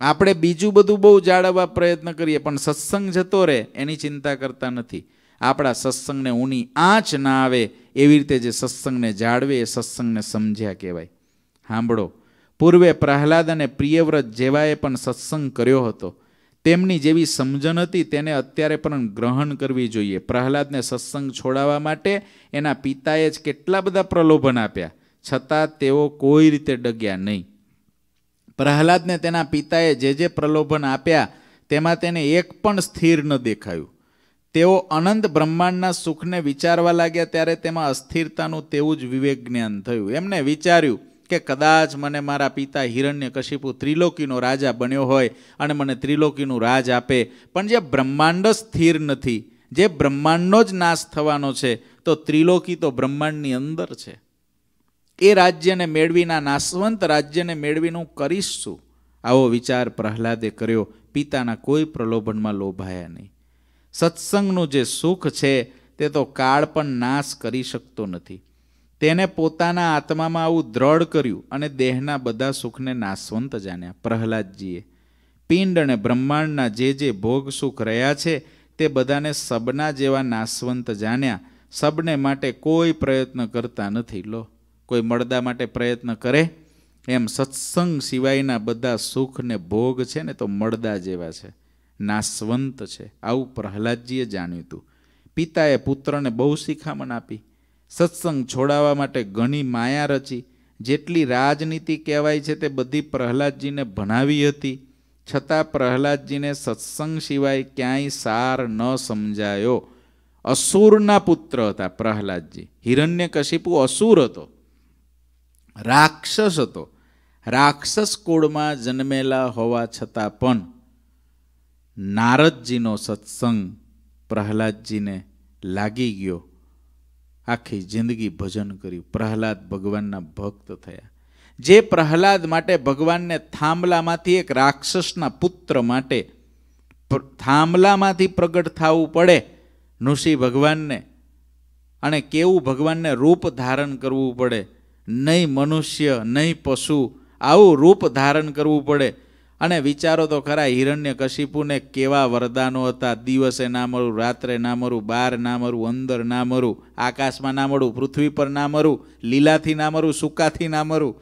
આપણે બીજું બધું બહુ જાળવવા પ્રયત્ન કરીએ પણ સત્સંગ જતો રહે એની ચિંતા કરતા નથી આપણા સત્સંગને ઊની આંચ ના આવે એવી રીતે જે સત્સંગને જાળવે એ સત્સંગને સમજ્યા કહેવાય સાંભળો પૂર્વે પ્રહલાદ અને પ્રિયવ્રત જેવાએ પણ સત્સંગ કર્યો હતો તેમની જેવી સમજણ હતી તેને અત્યારે પણ ગ્રહણ કરવી જોઈએ પ્રહલાદને સત્સંગ છોડાવવા માટે એના પિતાએ જ કેટલા બધા પ્રલોભન આપ્યા છતાં તેઓ કોઈ રીતે ડગ્યા નહીં પ્રહલાદને તેના પિતાએ જે જે પ્રલોભન આપ્યા તેમાં તેને એક પણ સ્થિર ન દેખાયું તેઓ અનંત બ્રહ્માંડના સુખને વિચારવા લાગ્યા ત્યારે તેમાં અસ્થિરતાનું તેવું જ વિવેક જ્ઞાન થયું એમને વિચાર્યું કે કદાચ મને મારા પિતા હિરણ્ય કશિપુ ત્રિલોકીનો રાજા બન્યો હોય અને મને ત્રિલોકીનું રાજ આપે પણ જે બ્રહ્માંડ સ્થિર નથી જે બ્રહ્માંડનો જ નાશ થવાનો છે તો ત્રિલોકી તો બ્રહ્માંડની અંદર છે એ રાજ્યને મેળવીના નાશવંત રાજ્યને મેળવીનું કરીશ આવો વિચાર પ્રહલાદે કર્યો પિતાના કોઈ પ્રલોભનમાં લોભાયા નહીં સત્સંગનું જે સુખ છે તે તો કાળ પણ નાશ કરી શકતો નથી તેને પોતાના આત્મામાં આવું દ્રઢ કર્યું અને દેહના બધા સુખને નાશવંત જાણ્યા પ્રહલાદજીએ પિંડ અને બ્રહ્માંડના જે જે ભોગ સુખ રહ્યા છે તે બધાને સબના જેવા નાશવંત જાણ્યા સબને માટે કોઈ પ્રયત્ન કરતા નથી લો કોઈ મળદા માટે પ્રયત્ન કરે એમ સત્સંગ સિવાયના બધા સુખ ને ભોગ છે ને તો મળદા જેવા છે નાસવંત છે આવું પ્રહલાદજીએ જાણ્યું હતું પિતાએ પુત્રને બહુ શિખામણ આપી સત્સંગ છોડાવવા માટે ઘણી માયા રચી જેટલી રાજનીતિ કહેવાય છે તે બધી પ્રહલાદજીને ભણાવી હતી છતાં પ્રહલાદજીને સત્સંગ સિવાય ક્યાંય સાર ન સમજાયો અસુરના પુત્ર હતા પ્રહલાદજી હિરણ્ય હિરણ્યકશિપુ અસુર હતો રાક્ષસ હતો રાક્ષસ કુળમાં જન્મેલા હોવા છતાં પણ નારદજીનો સત્સંગ પ્રહલાદજીને લાગી ગયો આખી જિંદગી ભજન કર્યું પ્રહલાદ ભગવાનના ભક્ત થયા જે પ્રહલાદ માટે ભગવાનને થાંભલામાંથી એક રાક્ષસના પુત્ર માટે થાંભલામાંથી પ્રગટ થવું પડે ઋષિ ભગવાનને અને કેવું ભગવાનને રૂપ ધારણ કરવું પડે નહીં મનુષ્ય નહીં પશુ આવું રૂપ ધારણ કરવું પડે અને વિચારો તો ખરા હિરણ્ય કશિપુને કેવા વરદાનો હતા દિવસે ના મરું રાત્રે ના મરું બહાર ના મરું અંદર ના મરું આકાશમાં ના મળું પૃથ્વી પર ના મરું લીલાથી ના મરું સૂકાથી ના મરું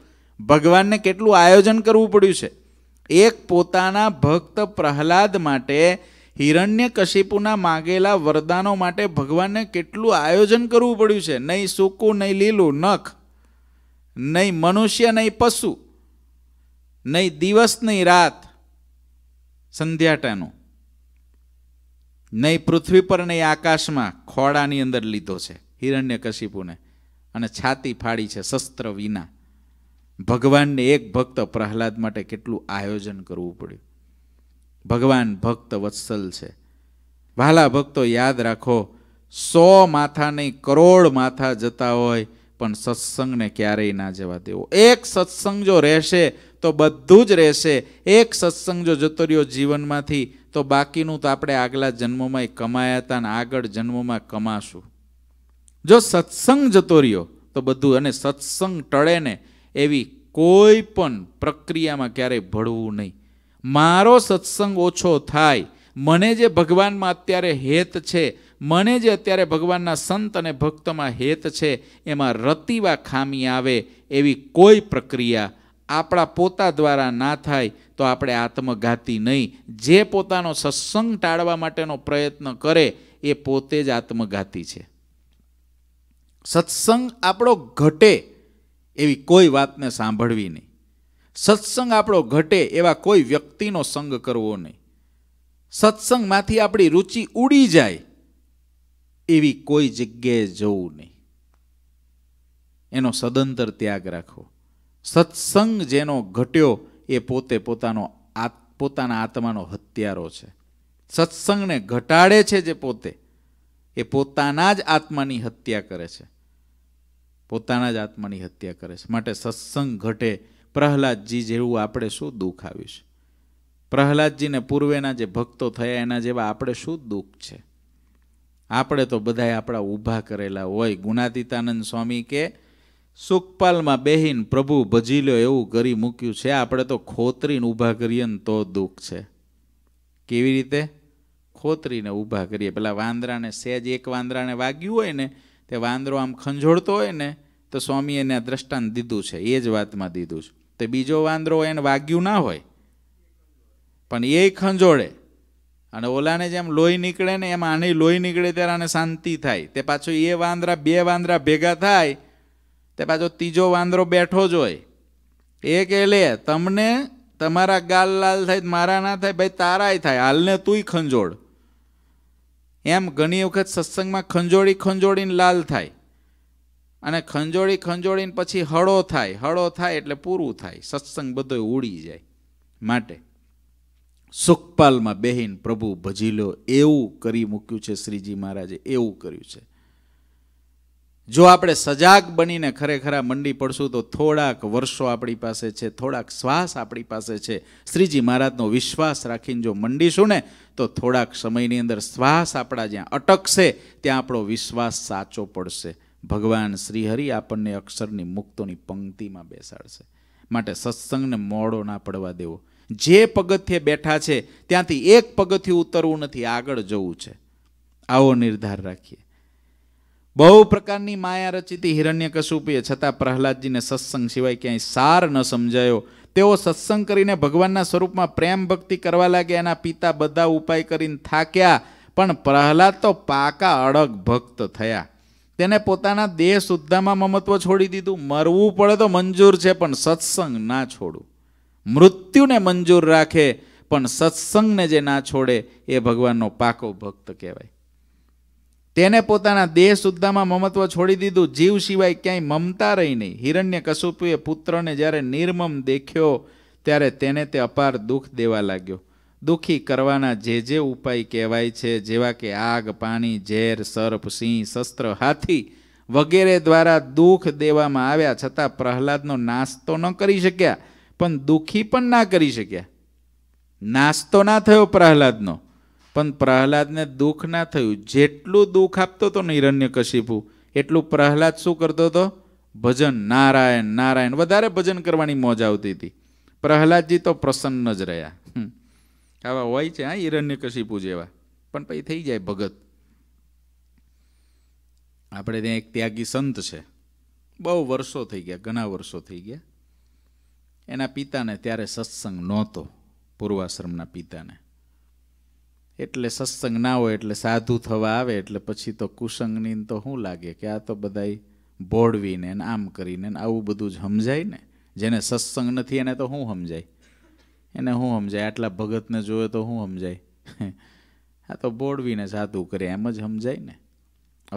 ભગવાનને કેટલું આયોજન કરવું પડ્યું છે એક પોતાના ભક્ત પ્રહલાદ માટે હિરણ્ય કશિપુના માગેલા વરદાનો માટે ભગવાનને કેટલું આયોજન કરવું પડ્યું છે નહીં સૂકું નહીં લીલું નખ નહીં મનુષ્ય નહીં પશુ નહીં દિવસ નહીં રાત સંધ્યાટાનું નહીં પૃથ્વી પર નહીં આકાશમાં ખોડાની અંદર લીધો છે હિરણ્ય કશિપુને અને છાતી ફાડી છે શસ્ત્ર વિના ભગવાનને એક ભક્ત પ્રહલાદ માટે કેટલું આયોજન કરવું પડ્યું ભગવાન ભક્ત વત્સલ છે વાલા ભક્તો યાદ રાખો સો માથા નહીં કરોડ માથા જતા હોય પણ સત્સંગને ક્યારેય ના જવા દેવો એક સત્સંગ જો રહેશે તો બધું જ રહેશે એક સત્સંગ જો જતો રહ્યો જીવનમાંથી તો બાકીનું તો આપણે આગલા જન્મમાં કમાયા હતા ને આગળ જન્મમાં કમાશું જો સત્સંગ જતો રહ્યો તો બધું અને સત્સંગ ટળે ને એવી કોઈ પણ પ્રક્રિયામાં ક્યારેય ભળવું નહીં મારો સત્સંગ ઓછો થાય મને જે ભગવાનમાં અત્યારે હેત છે મને જે અત્યારે ભગવાનના સંત અને ભક્તમાં હેત છે એમાં રતિવા ખામી આવે એવી કોઈ પ્રક્રિયા આપણા પોતા દ્વારા ના થાય તો આપણે આત્મઘાતી નહીં જે પોતાનો સત્સંગ ટાળવા માટેનો પ્રયત્ન કરે એ પોતે જ આત્મઘાતી છે સત્સંગ આપણો ઘટે એવી કોઈ વાતને સાંભળવી નહીં સત્સંગ આપણો ઘટે એવા કોઈ વ્યક્તિનો સંગ કરવો નહીં સત્સંગમાંથી આપણી રુચિ ઉડી જાય એવી કોઈ જગ્યાએ જવું નહીં એનો સદંતર ત્યાગ રાખો સત્સંગ જેનો ઘટ્યો એ પોતે પોતાનો પોતાના આત્માનો હત્યારો છે સત્સંગને ઘટાડે છે જે પોતે એ પોતાના જ આત્માની હત્યા કરે છે પોતાના જ આત્માની હત્યા કરે છે માટે સત્સંગ ઘટે પ્રહલાદજી જેવું આપણે શું દુઃખ આવીશ પ્રહલાદજીને પૂર્વેના જે ભક્તો થયા એના જેવા આપણે શું દુઃખ છે આપણે તો બધાએ આપણા ઊભા કરેલા હોય ગુણાતીતાનંદ સ્વામી કે સુખપાલમાં બેહીન પ્રભુ ભજી લ્યો એવું કરી મૂક્યું છે આપણે તો ખોતરીને ઊભા કરીએ ને તો દુઃખ છે કેવી રીતે ખોતરીને ઊભા કરીએ પેલા વાંદરાને સહેજ એક વાંદરાને વાગ્યું હોય ને તે વાંદરો આમ ખંજોળતો હોય ને તો સ્વામી એને આ દ્રષ્ટાંત દીધું છે એ જ વાતમાં દીધું છે તો બીજો વાંદરો એને વાગ્યું ના હોય પણ એ ખંજોળે અને ઓલાને જેમ લોહી નીકળે ને એમ આની લોહી નીકળે ત્યારે આને શાંતિ થાય તે પાછો એ વાંદરા બે વાંદરા ભેગા થાય તે પાછો ત્રીજો વાંદરો બેઠો જ હોય એ કે લે તમને તમારા ગાલ લાલ થાય મારા ના થાય ભાઈ તારાય થાય હાલને તુંય ખંજોળ એમ ઘણી વખત સત્સંગમાં ખંજોળી ખંજોળીને લાલ થાય અને ખંજોળી ખંજોળીને પછી હળો થાય હળો થાય એટલે પૂરું થાય સત્સંગ બધો ઉડી જાય માટે સુખપાલમાં બેહીન પ્રભુ ભજી લો એવું કરી મૂક્યું છે શ્રીજી મહારાજે એવું કર્યું છે જો આપણે સજાગ બનીને ખરેખર મંડી પડશું તો થોડાક વર્ષો આપણી પાસે છે થોડાક શ્વાસ આપણી પાસે છે શ્રીજી મહારાજનો વિશ્વાસ રાખીને જો મંડીશું ને તો થોડાક સમયની અંદર શ્વાસ આપણા જ્યાં અટકશે ત્યાં આપણો વિશ્વાસ સાચો પડશે ભગવાન શ્રીહરિ આપણને અક્ષરની મુક્તોની પંક્તિમાં બેસાડશે માટે સત્સંગને મોડો ના પડવા દેવો જે પગથિયે બેઠા છે ત્યાંથી એક પગથિયું ઉતરવું નથી આગળ જવું છે આવો નિર્ધાર રાખીએ બહુ પ્રકારની માયા રચિતી હિરણ્ય કશુપીએ છતાં પ્રહલાદજીને સત્સંગ સિવાય ક્યાંય સાર ન સમજાયો તેઓ સત્સંગ કરીને ભગવાનના સ્વરૂપમાં પ્રેમ ભક્તિ કરવા લાગ્યા એના પિતા બધા ઉપાય કરીને થાક્યા પણ પ્રહલાદ તો પાકા અડગ ભક્ત થયા તેને પોતાના દેહ સુદ્ધામાં મમત્વ છોડી દીધું મરવું પડે તો મંજૂર છે પણ સત્સંગ ના છોડું મૃત્યુને મંજૂર રાખે પણ સત્સંગને જે ના છોડે એ ભગવાનનો પાકો ભક્ત કહેવાય તેને પોતાના દેહ સુદ્ધામાં મમત્વ છોડી દીધું જીવ સિવાય ક્યાંય મમતા રહી નહીં હિરણ્ય કશુપુએ પુત્રને જ્યારે નિર્મમ દેખ્યો ત્યારે તેને તે અપાર દુઃખ દેવા લાગ્યો દુઃખી કરવાના જે જે ઉપાય કહેવાય છે જેવા કે આગ પાણી ઝેર સર્પ સિંહ શસ્ત્ર હાથી વગેરે દ્વારા દુઃખ દેવામાં આવ્યા છતાં પ્રહલાદનો નાશ તો ન કરી શક્યા પણ દુઃખી પણ ના કરી શક્યા નાશ તો ના થયો પ્રહલાદનો પણ પ્રહલાદને દુઃખ ના થયું જેટલું દુઃખ આપતો હતો નિરણ્ય કશિપુ એટલું પ્રહલાદ શું કરતો હતો ભજન નારાયણ નારાયણ વધારે ભજન કરવાની મોજ આવતી હતી પ્રહલાદજી તો પ્રસન્ન જ રહ્યા આવા હોય છે હા હિરણ્ય કશિપુ જેવા પણ પછી થઈ જાય ભગત આપણે ત્યાં એક ત્યાગી સંત છે બહુ વર્ષો થઈ ગયા ઘણા વર્ષો થઈ ગયા એના પિતાને ત્યારે સત્સંગ નહોતો પૂર્વાશ્રમના પિતાને એટલે સત્સંગ ના હોય એટલે સાધુ થવા આવે એટલે પછી તો કુસંગની તો શું લાગે કે આ તો બધાય ભોળવીને ને આમ કરીને આવું બધું જ સમજાય ને જેને સત્સંગ નથી એને તો શું સમજાય એને શું સમજાય આટલા ભગતને જોવે તો શું સમજાય આ તો બોળવીને સાધુ કરે એમ જ સમજાય ને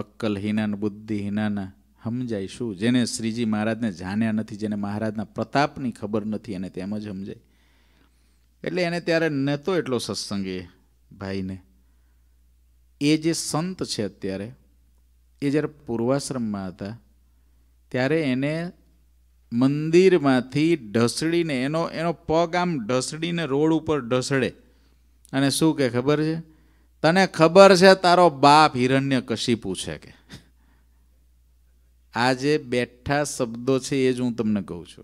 અક્કલ હિનાન બુદ્ધિ હિનાના સમજાઈશું જેને શ્રીજી મહારાજને જાણ્યા નથી જેને મહારાજના પ્રતાપની ખબર નથી એને તેમ જ સમજાય એટલે એને ત્યારે નહોતો એટલો સત્સંગ એ ભાઈને એ જે સંત છે અત્યારે એ જ્યારે પૂર્વાશ્રમમાં હતા ત્યારે એને મંદિરમાંથી ઢસડીને એનો એનો પગ આમ ઢસડીને રોડ ઉપર ઢસડે અને શું કે ખબર છે તને ખબર છે તારો બાપ હિરણ્ય કશી પૂછે કે આ જે બેઠા શબ્દો છે એ જ હું તમને કહું છું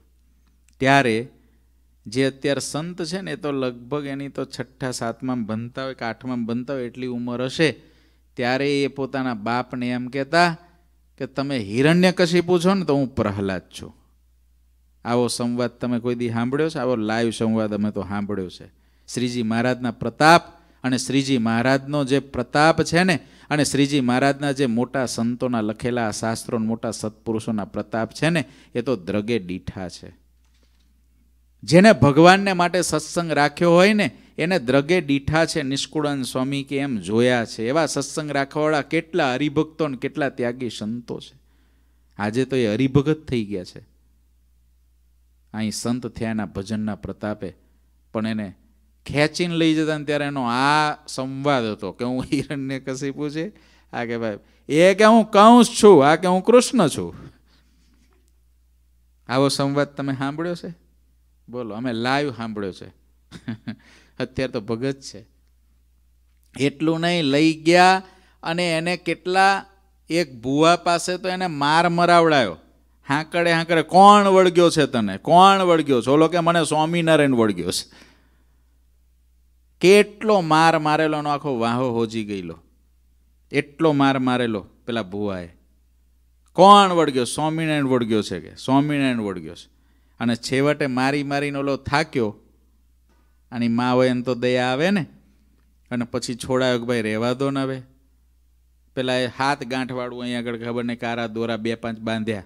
ત્યારે જે અત્યારે સંત છે ને એ તો લગભગ એની તો છઠ્ઠા સાતમાં બનતા હોય કે આઠમાં બનતા હોય એટલી ઉંમર હશે ત્યારે એ પોતાના બાપને એમ કહેતા કે તમે હિરણ્ય કશી પૂછો ને તો હું પ્રહલાદ છું આવો સંવાદ તમે કોઈ દી સાંભળ્યો છે આવો લાઈવ સંવાદ અમે તો સાંભળ્યો છે શ્રીજી મહારાજના પ્રતાપ અને શ્રીજી મહારાજનો જે પ્રતાપ છે ને અને શ્રીજી મહારાજના જે મોટા સંતોના લખેલા શાસ્ત્રો મોટા સત્પુરુષોના પ્રતાપ છે ને એ તો દ્રગે દીઠા છે જેને ભગવાનને માટે સત્સંગ રાખ્યો હોય ને એને દ્રગે દીઠા છે નિષ્કુળન સ્વામી કે એમ જોયા છે એવા સત્સંગ રાખવાવાળા કેટલા હરિભક્તો ને કેટલા ત્યાગી સંતો છે આજે તો એ હરિભગત થઈ ગયા છે અહીં સંત થયાના ભજનના પ્રતાપે પણ એને ખેંચીને લઈ જતા ને ત્યારે એનો આ સંવાદ હતો કે હું હિરણ્ય કશીપુ છે આ કે ભાઈ એ કે હું કંસ છું આ કે હું કૃષ્ણ છું આવો સંવાદ તમે સાંભળ્યો છે બોલો અમે લાઈવ સાંભળ્યો છે અત્યારે તો ભગત છે એટલું નહીં લઈ ગયા અને એને કેટલા એક ભૂવા પાસે તો એને માર મરાવડાયો હાંકડે હાંકડે કોણ વળગ્યો છે તને કોણ વળગ્યો છે ઓલો કે મને સ્વામિનારાયણ વળગ્યો છે કેટલો માર મારેલો એનો આખો વાહો હોજી ગયેલો એટલો માર મારેલો પેલા ભુવાએ કોણ વળગ્યો સ્વામિનારાયણ વળગ્યો છે કે સ્વામિનારાયણ વળગ્યો છે અને છેવટે મારી મારીને ઓલો થાક્યો અને મા હોય એમ તો દયા આવે ને અને પછી છોડાયો કે ભાઈ રહેવા દો ને હવે પેલા એ હાથ ગાંઠવાળું અહીંયા આગળ ખબર ને કારા દોરા બે પાંચ બાંધ્યા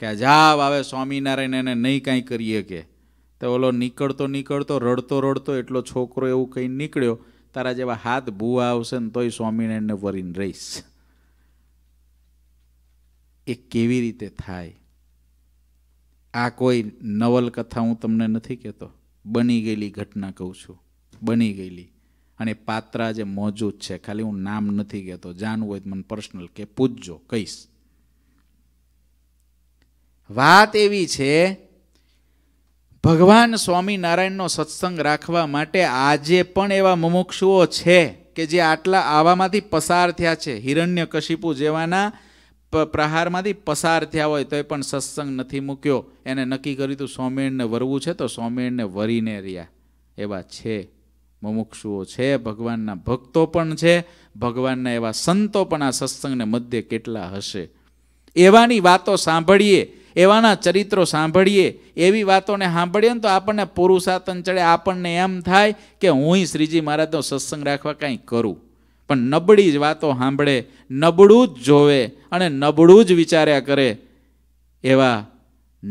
કે આ જાવ આવે સ્વામિનારાયણ એને નહીં કાંઈ કરીએ કે તો ઓલો નીકળતો નીકળતો રડતો રડતો એટલો છોકરો એવું કંઈ નીકળ્યો તારા જેવા હાથ ભૂવા આવશે ને તોય સ્વામિનારાયણને વરીને રહીશ એ કેવી રીતે થાય આ કોઈ નવલકથા હું તમને નથી કહેતો બની ગયેલી ઘટના કહું છું બની ગયેલી અને પાત્ર જે મોજૂદ છે ખાલી હું નામ નથી કહેતો જાણવું હોય મને પર્સનલ કે પૂછજો કહીશ વાત એવી છે ભગવાન સ્વામિનારાયણનો સત્સંગ રાખવા માટે આજે પણ એવા મુમુક્ષુઓ છે કે જે આટલા આવામાંથી પસાર થયા છે હિરણ્ય કશિપુ જેવાના પ્રહારમાંથી પસાર થયા હોય તોય પણ સત્સંગ નથી મૂક્યો એને નક્કી કર્યું હતું સ્વામિયણને વરવું છે તો સ્વામિયણને વરીને રહ્યા એવા છે મુમુક્ષુઓ છે ભગવાનના ભક્તો પણ છે ભગવાનના એવા સંતો પણ આ સત્સંગને મધ્ય કેટલા હશે એવાની વાતો સાંભળીએ એવાના ચરિત્રો સાંભળીએ એવી વાતોને સાંભળીએ ને તો આપણને પુરુષાતન ચડે આપણને એમ થાય કે હું શ્રીજી મહારાજનો સત્સંગ રાખવા કાંઈ કરું પણ નબળી જ વાતો સાંભળે નબળું જ જોવે અને નબળું જ વિચાર્યા કરે એવા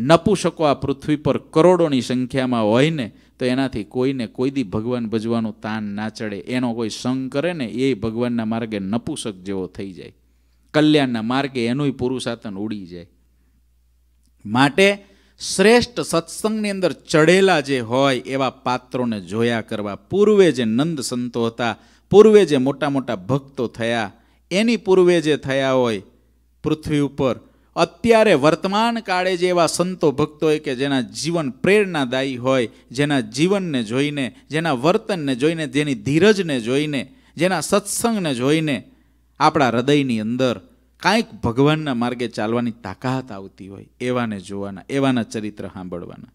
નપુસકો આ પૃથ્વી પર કરોડોની સંખ્યામાં હોય ને તો એનાથી કોઈને કોઈ દી ભગવાન ભજવાનું તાન ના ચડે એનો કોઈ સંગ કરે ને એ ભગવાનના માર્ગે નપુસક જેવો થઈ જાય કલ્યાણના માર્ગે એનુંય પુરુષાતન ઉડી જાય માટે શ્રેષ્ઠ સત્સંગની અંદર ચડેલા જે હોય એવા પાત્રોને જોયા કરવા પૂર્વે જે નંદ સંતો હતા પૂર્વે જે મોટા મોટા ભક્તો થયા એની પૂર્વે જે થયા હોય પૃથ્વી ઉપર અત્યારે વર્તમાન કાળે જે એવા સંતો ભક્તો હોય કે જેના જીવન પ્રેરણાદાયી હોય જેના જીવનને જોઈને જેના વર્તનને જોઈને જેની ધીરજને જોઈને જેના સત્સંગને જોઈને આપણા હૃદયની અંદર કાંઈક ભગવાનના માર્ગે ચાલવાની તાકાત આવતી હોય એવાને જોવાના એવાના ચરિત્ર સાંભળવાના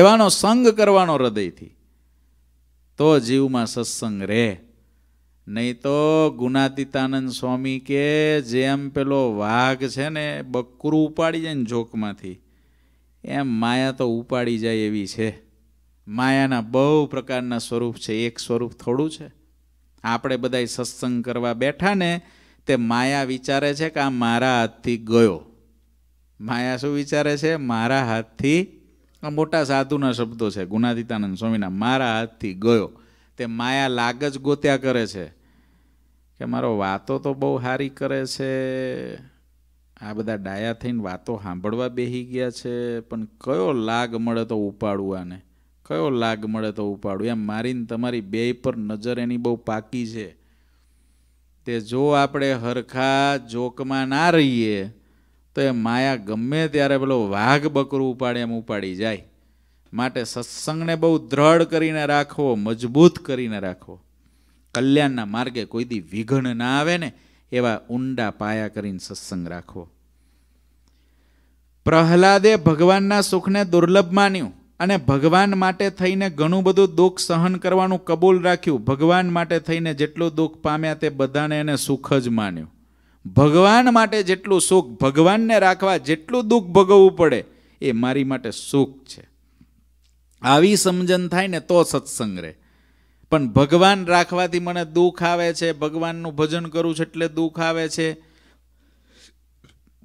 એવાનો સંગ કરવાનો હૃદયથી તો જીવમાં સત્સંગ રહે નહીં તો ગુણાતીતાનંદ સ્વામી કે જેમ પેલો વાઘ છે ને બકરું ઉપાડી જાય ને જોકમાંથી એમ માયા તો ઉપાડી જાય એવી છે માયાના બહુ પ્રકારના સ્વરૂપ છે એક સ્વરૂપ થોડું છે આપણે બધાય સત્સંગ કરવા બેઠા ને તે માયા વિચારે છે કે આ મારા હાથથી ગયો માયા શું વિચારે છે મારા હાથથી આ મોટા સાધુના શબ્દો છે ગુનાદિતાનંદ સ્વામીના મારા હાથથી ગયો તે માયા લાગ જ ગોત્યા કરે છે કે મારો વાતો તો બહુ સારી કરે છે આ બધા ડાયા થઈને વાતો સાંભળવા બેહી ગયા છે પણ કયો લાગ મળે તો ઉપાડવું આને કયો લાગ મળે તો ઉપાડું એમ મારીને તમારી બે પર નજર એની બહુ પાકી છે તે જો આપણે હરખા જોકમાં ના રહીએ તો એ માયા ગમે ત્યારે પેલો વાઘ બકરું ઉપાડે એમ ઉપાડી જાય માટે સત્સંગને બહુ દ્રઢ કરીને રાખવો મજબૂત કરીને રાખવો કલ્યાણના માર્ગે કોઈ દી વિઘન ના આવે ને એવા ઊંડા પાયા કરીને સત્સંગ રાખવો પ્રહલાદે ભગવાનના સુખને દુર્લભ માન્યું અને ભગવાન માટે થઈને ઘણું બધું દુઃખ સહન કરવાનું કબૂલ રાખ્યું ભગવાન માટે થઈને જેટલું દુઃખ પામ્યા તે બધાને એને સુખ જ માન્યું ભગવાન માટે જેટલું સુખ ભગવાનને રાખવા જેટલું દુઃખ ભોગવવું પડે એ મારી માટે સુખ છે આવી સમજણ થાય ને તો સત્સંગ રહે પણ ભગવાન રાખવાથી મને દુઃખ આવે છે ભગવાનનું ભજન કરું છું એટલે દુઃખ આવે છે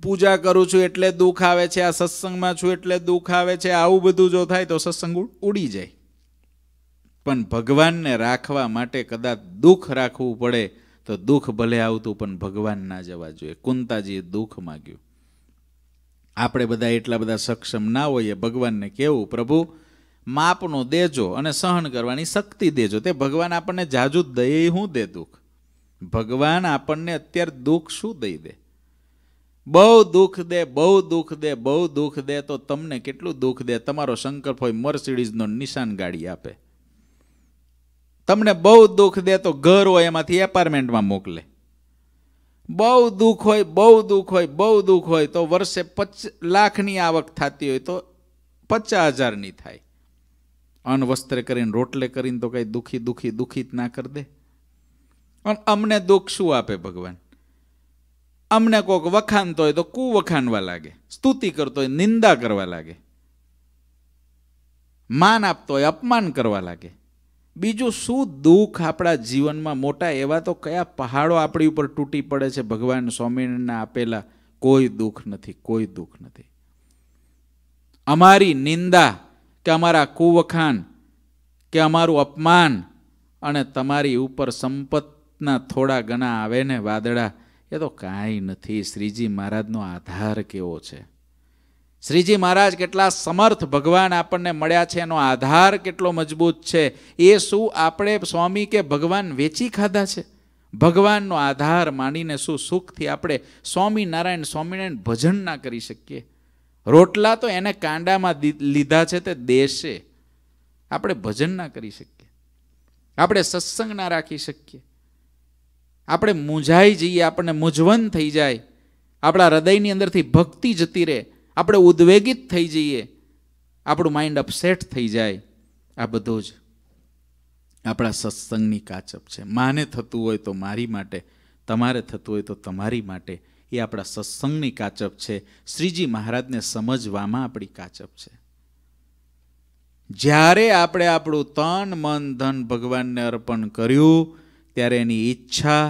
પૂજા કરું છું એટલે દુઃખ આવે છે આ સત્સંગમાં છું એટલે દુઃખ આવે છે આવું બધું જો થાય તો સત્સંગ ઉડી જાય પણ ભગવાનને રાખવા માટે કદાચ દુઃખ રાખવું પડે તો દુઃખ ભલે આવતું પણ ભગવાન ના જવા જોઈએ કુંતાજીએ દુઃખ માગ્યું આપણે બધા એટલા બધા સક્ષમ ના હોઈએ ભગવાનને કેવું પ્રભુ માપનો દેજો અને સહન કરવાની શક્તિ દેજો તે ભગવાન આપણને જાજુ દઈ હું દે દુઃખ ભગવાન આપણને અત્યારે દુઃખ શું દઈ દે બહુ દુઃખ દે બહુ દુઃખ દે બહુ દુઃખ દે તો તમને કેટલું દુઃખ દે તમારો સંકલ્પ હોય મર્સિડીઝનો નિશાન ગાડી આપે તમને બહુ દુઃખ દે તો ઘર હોય એમાંથી એપાર્ટમેન્ટમાં મોકલે બહુ દુઃખ હોય બહુ દુઃખ હોય બહુ દુઃખ હોય તો વર્ષે પચ લાખની આવક થતી હોય તો પચાસ હજારની થાય અન્ન વસ્ત્ર કરીને રોટલે કરીને તો કંઈ દુઃખી દુઃખી દુઃખી જ ના કરી દે અમને દુઃખ શું આપે ભગવાન અમને કોક વખાણતો હોય તો કુ વખાણવા લાગે સ્તુતિ કરતો હોય નિંદા કરવા લાગે માન આપતો હોય અપમાન કરવા લાગે બીજું શું દુઃખ આપણા જીવનમાં મોટા એવા તો કયા પહાડો આપણી ઉપર તૂટી પડે છે ભગવાન સ્વામિનારાયણના આપેલા કોઈ દુઃખ નથી કોઈ દુઃખ નથી અમારી નિંદા કે અમારા કુવખાન કે અમારું અપમાન અને તમારી ઉપર સંપત્તિના થોડા ઘણા આવે ને વાદળા એ તો કાંઈ નથી શ્રીજી મહારાજનો આધાર કેવો છે શ્રીજી મહારાજ કેટલા સમર્થ ભગવાન આપણને મળ્યા છે એનો આધાર કેટલો મજબૂત છે એ શું આપણે સ્વામી કે ભગવાન વેચી ખાધા છે ભગવાનનો આધાર માનીને શું સુખથી આપણે સ્વામિનારાયણ સ્વામિનારાયણ ભજન ના કરી શકીએ રોટલા તો એને કાંડામાં લીધા છે તે દેશે આપણે ભજન ના કરી શકીએ આપણે સત્સંગ ના રાખી શકીએ આપણે મૂંઝાઈ જઈએ આપણને મૂંઝવણ થઈ જાય આપણા હૃદયની અંદરથી ભક્તિ જતી રહે આપણે ઉદ્વેગિત થઈ જઈએ આપણું માઇન્ડ અપસેટ થઈ જાય આ બધો જ આપણા સત્સંગની કાચપ છે માને થતું હોય તો મારી માટે તમારે થતું હોય તો તમારી માટે એ આપણા સત્સંગની કાચપ છે શ્રીજી મહારાજને સમજવામાં આપણી કાચપ છે જ્યારે આપણે આપણું તન મન ધન ભગવાનને અર્પણ કર્યું ત્યારે એની ઈચ્છા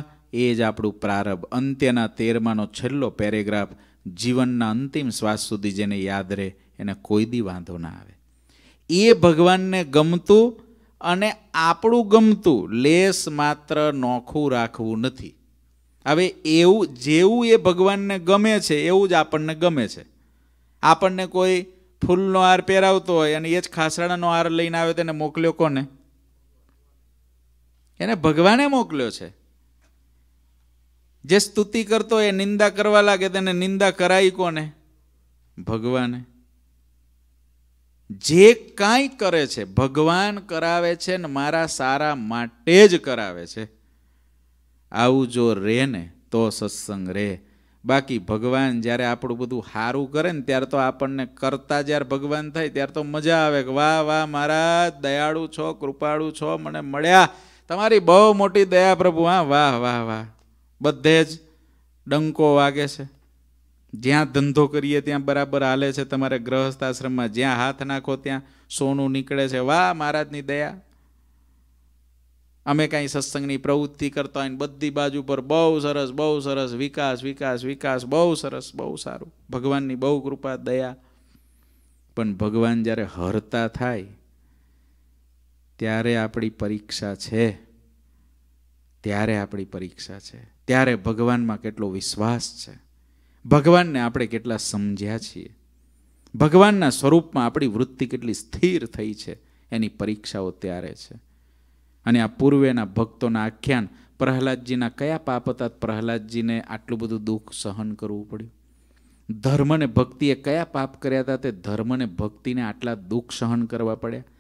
એ જ આપણું પ્રારંભ અંત્યના તેરમાનો છેલ્લો પેરેગ્રાફ જીવનના અંતિમ શ્વાસ સુધી જેને યાદ રહે એને કોઈ દી વાંધો ના આવે એ ભગવાનને ગમતું અને આપણું ગમતું લેસ માત્ર નોખું રાખવું નથી હવે એવું જેવું એ ભગવાનને ગમે છે એવું જ આપણને ગમે છે આપણને કોઈ ફૂલનો હાર પહેરાવતો હોય અને એ જ ખાસડાનો હાર લઈને આવે તેને મોકલ્યો કોને એને ભગવાને મોકલ્યો છે જે સ્તુતિ કરતો એ નિંદા કરવા લાગે તેને નિંદા કરાઈ કોને ભગવાને જે કાંઈ કરે છે ભગવાન કરાવે છે ને મારા સારા માટે જ કરાવે છે આવું જો રહે ને તો સત્સંગ રહે બાકી ભગવાન જ્યારે આપણું બધું સારું કરે ને ત્યારે તો આપણને કરતા જ્યારે ભગવાન થાય ત્યારે તો મજા આવે કે વાહ વાહ મારા દયાળુ છો કૃપાળુ છો મને મળ્યા તમારી બહુ મોટી દયા પ્રભુ હા વાહ વાહ વાહ બધે જ ડંકો વાગે છે જ્યાં ધંધો કરીએ ત્યાં બરાબર હાલે છે તમારે ગ્રહસ્થ આશ્રમમાં જ્યાં હાથ નાખો ત્યાં સોનું નીકળે છે વાહ મહારાજની દયા અમે કાંઈ સત્સંગની પ્રવૃત્તિ કરતા હોય બધી બાજુ પર બહુ સરસ બહુ સરસ વિકાસ વિકાસ વિકાસ બહુ સરસ બહુ સારું ભગવાનની બહુ કૃપા દયા પણ ભગવાન જ્યારે હરતા થાય ત્યારે આપણી પરીક્ષા છે ત્યારે આપણી પરીક્ષા છે ત્યારે ભગવાનમાં કેટલો વિશ્વાસ છે ભગવાનને આપણે કેટલા સમજ્યા છીએ ભગવાનના સ્વરૂપમાં આપણી વૃત્તિ કેટલી સ્થિર થઈ છે એની પરીક્ષાઓ ત્યારે છે અને આ પૂર્વેના ભક્તોના આખ્યાન પ્રહલાદજીના કયા પાપ હતા પ્રહલાદજીને આટલું બધું દુઃખ સહન કરવું પડ્યું ધર્મને ભક્તિએ કયા પાપ કર્યા હતા તે ધર્મને ભક્તિને આટલા દુઃખ સહન કરવા પડ્યા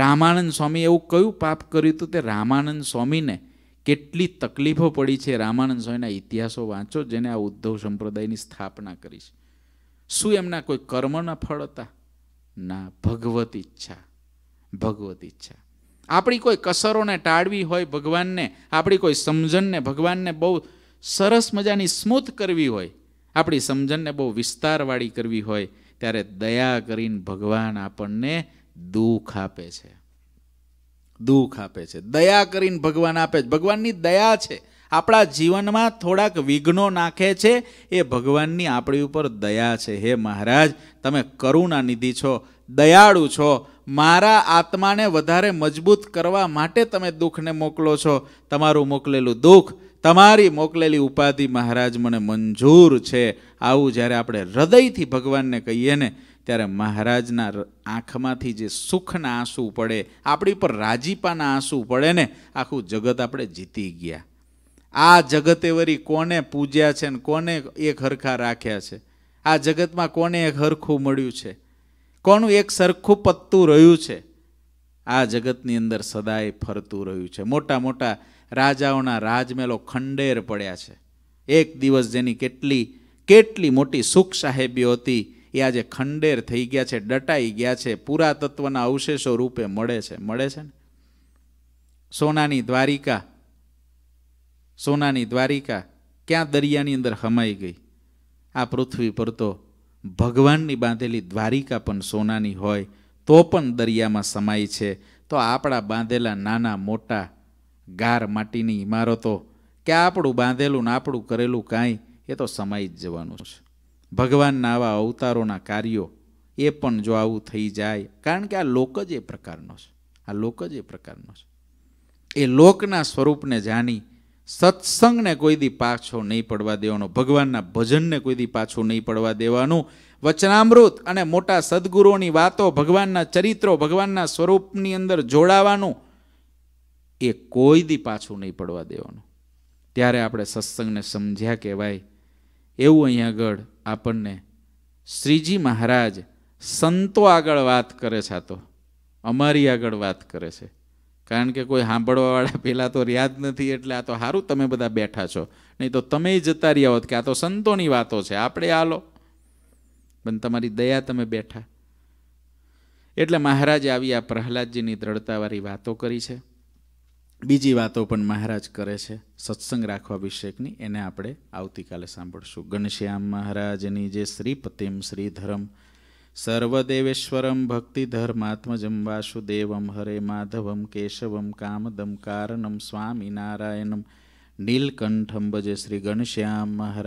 રામાનંદ સ્વામી એવું કયું પાપ કર્યું હતું તે રામાનંદ સ્વામીને કેટલી તકલીફો પડી છે રામાનંદ સ્વામીના ઇતિહાસો વાંચો જેને આ ઉદ્ધવ સંપ્રદાયની સ્થાપના કરી છે શું એમના કોઈ કર્મના ફળ હતા ના ભગવત ઈચ્છા ભગવત ઈચ્છા આપણી કોઈ કસરોને ટાળવી હોય ભગવાનને આપણી કોઈ સમજણને ભગવાનને બહુ સરસ મજાની સ્મૂથ કરવી હોય આપણી સમજણને બહુ વિસ્તારવાળી કરવી હોય ત્યારે દયા કરીને ભગવાન આપણને દુઃખ આપે છે દુઃખ આપે છે દયા કરીને ભગવાન આપે છે ભગવાનની દયા છે આપણા જીવનમાં થોડાક વિઘ્નો નાખે છે એ ભગવાનની આપણી ઉપર દયા છે હે મહારાજ તમે કરુણા નિધિ છો દયાળુ છો મારા આત્માને વધારે મજબૂત કરવા માટે તમે દુઃખને મોકલો છો તમારું મોકલેલું દુઃખ તમારી મોકલેલી ઉપાધિ મહારાજ મને મંજૂર છે આવું જ્યારે આપણે હૃદયથી ભગવાનને કહીએ ને ત્યારે મહારાજના આંખમાંથી જે સુખના આંસુ પડે આપણી પર રાજીપાના આંસુ પડે ને આખું જગત આપણે જીતી ગયા આ જગતે વરી કોને પૂજ્યા છે ને કોને એક હરખા રાખ્યા છે આ જગતમાં કોને એક હરખું મળ્યું છે કોનું એક સરખું પત્તું રહ્યું છે આ જગતની અંદર સદાય ફરતું રહ્યું છે મોટા મોટા રાજાઓના રાજમેલો ખંડેર પડ્યા છે એક દિવસ જેની કેટલી કેટલી મોટી સુખ સાહેબીઓ હતી એ આજે ખંડેર થઈ ગયા છે ડટાઈ ગયા છે પુરાતત્વના અવશેષો રૂપે મળે છે મળે છે ને સોનાની દ્વારિકા સોનાની દ્વારિકા ક્યાં દરિયાની અંદર હમાઈ ગઈ આ પૃથ્વી પર તો ભગવાનની બાંધેલી દ્વારિકા પણ સોનાની હોય તો પણ દરિયામાં સમાય છે તો આપણા બાંધેલા નાના મોટા ગાર માટીની ઇમારતો કે આપણું બાંધેલું ને આપણું કરેલું કાંઈ એ તો સમાઈ જ જવાનું છે ભગવાનના આવા અવતારોના કાર્યો એ પણ જો આવું થઈ જાય કારણ કે આ લોક જ એ પ્રકારનો છે આ લોક જ એ પ્રકારનો છે એ લોકના સ્વરૂપને જાણી સત્સંગને કોઈ દી પાછો નહીં પડવા દેવાનો ભગવાનના ભજનને કોઈ દી પાછું નહીં પડવા દેવાનું વચનામૃત અને મોટા સદગુરુઓની વાતો ભગવાનના ચરિત્રો ભગવાનના સ્વરૂપની અંદર જોડાવાનું એ કોઈ દી પાછું નહીં પડવા દેવાનું ત્યારે આપણે સત્સંગને સમજ્યા કહેવાય એવું અહીંયા આગળ આપણને શ્રીજી મહારાજ સંતો આગળ વાત કરે છે આ તો અમારી આગળ વાત કરે છે કારણ કે કોઈ સાંભળવાવાળા પહેલાં તો યાદ નથી એટલે આ તો સારું તમે બધા બેઠા છો નહીં તો તમે જતા રહ્યા હોત કે આ તો સંતોની વાતો છે આપણે હાલો પણ તમારી દયા તમે બેઠા એટલે મહારાજે આવી આ પ્રહલાદજીની દ્રઢતાવાળી વાતો કરી છે બીજી વાતો પણ મહારાજ કરે છે સત્સંગ રાખવા અભિષેકની એને આપણે આવતીકાલે સાંભળશું ગણશ્યામ મહારાજની જે શ્રીપતિમ પતિમ શ્રી ધરમ સર્વદેવેશ્વરમ ભક્તિ ધર્માત્મજમ વાસુદેવમ હરે માધવમ કેશવમ કામદમ કારણમ નારાયણમ નીલકંઠમ ભજે શ્રી ગણશ્યામ મહારાજ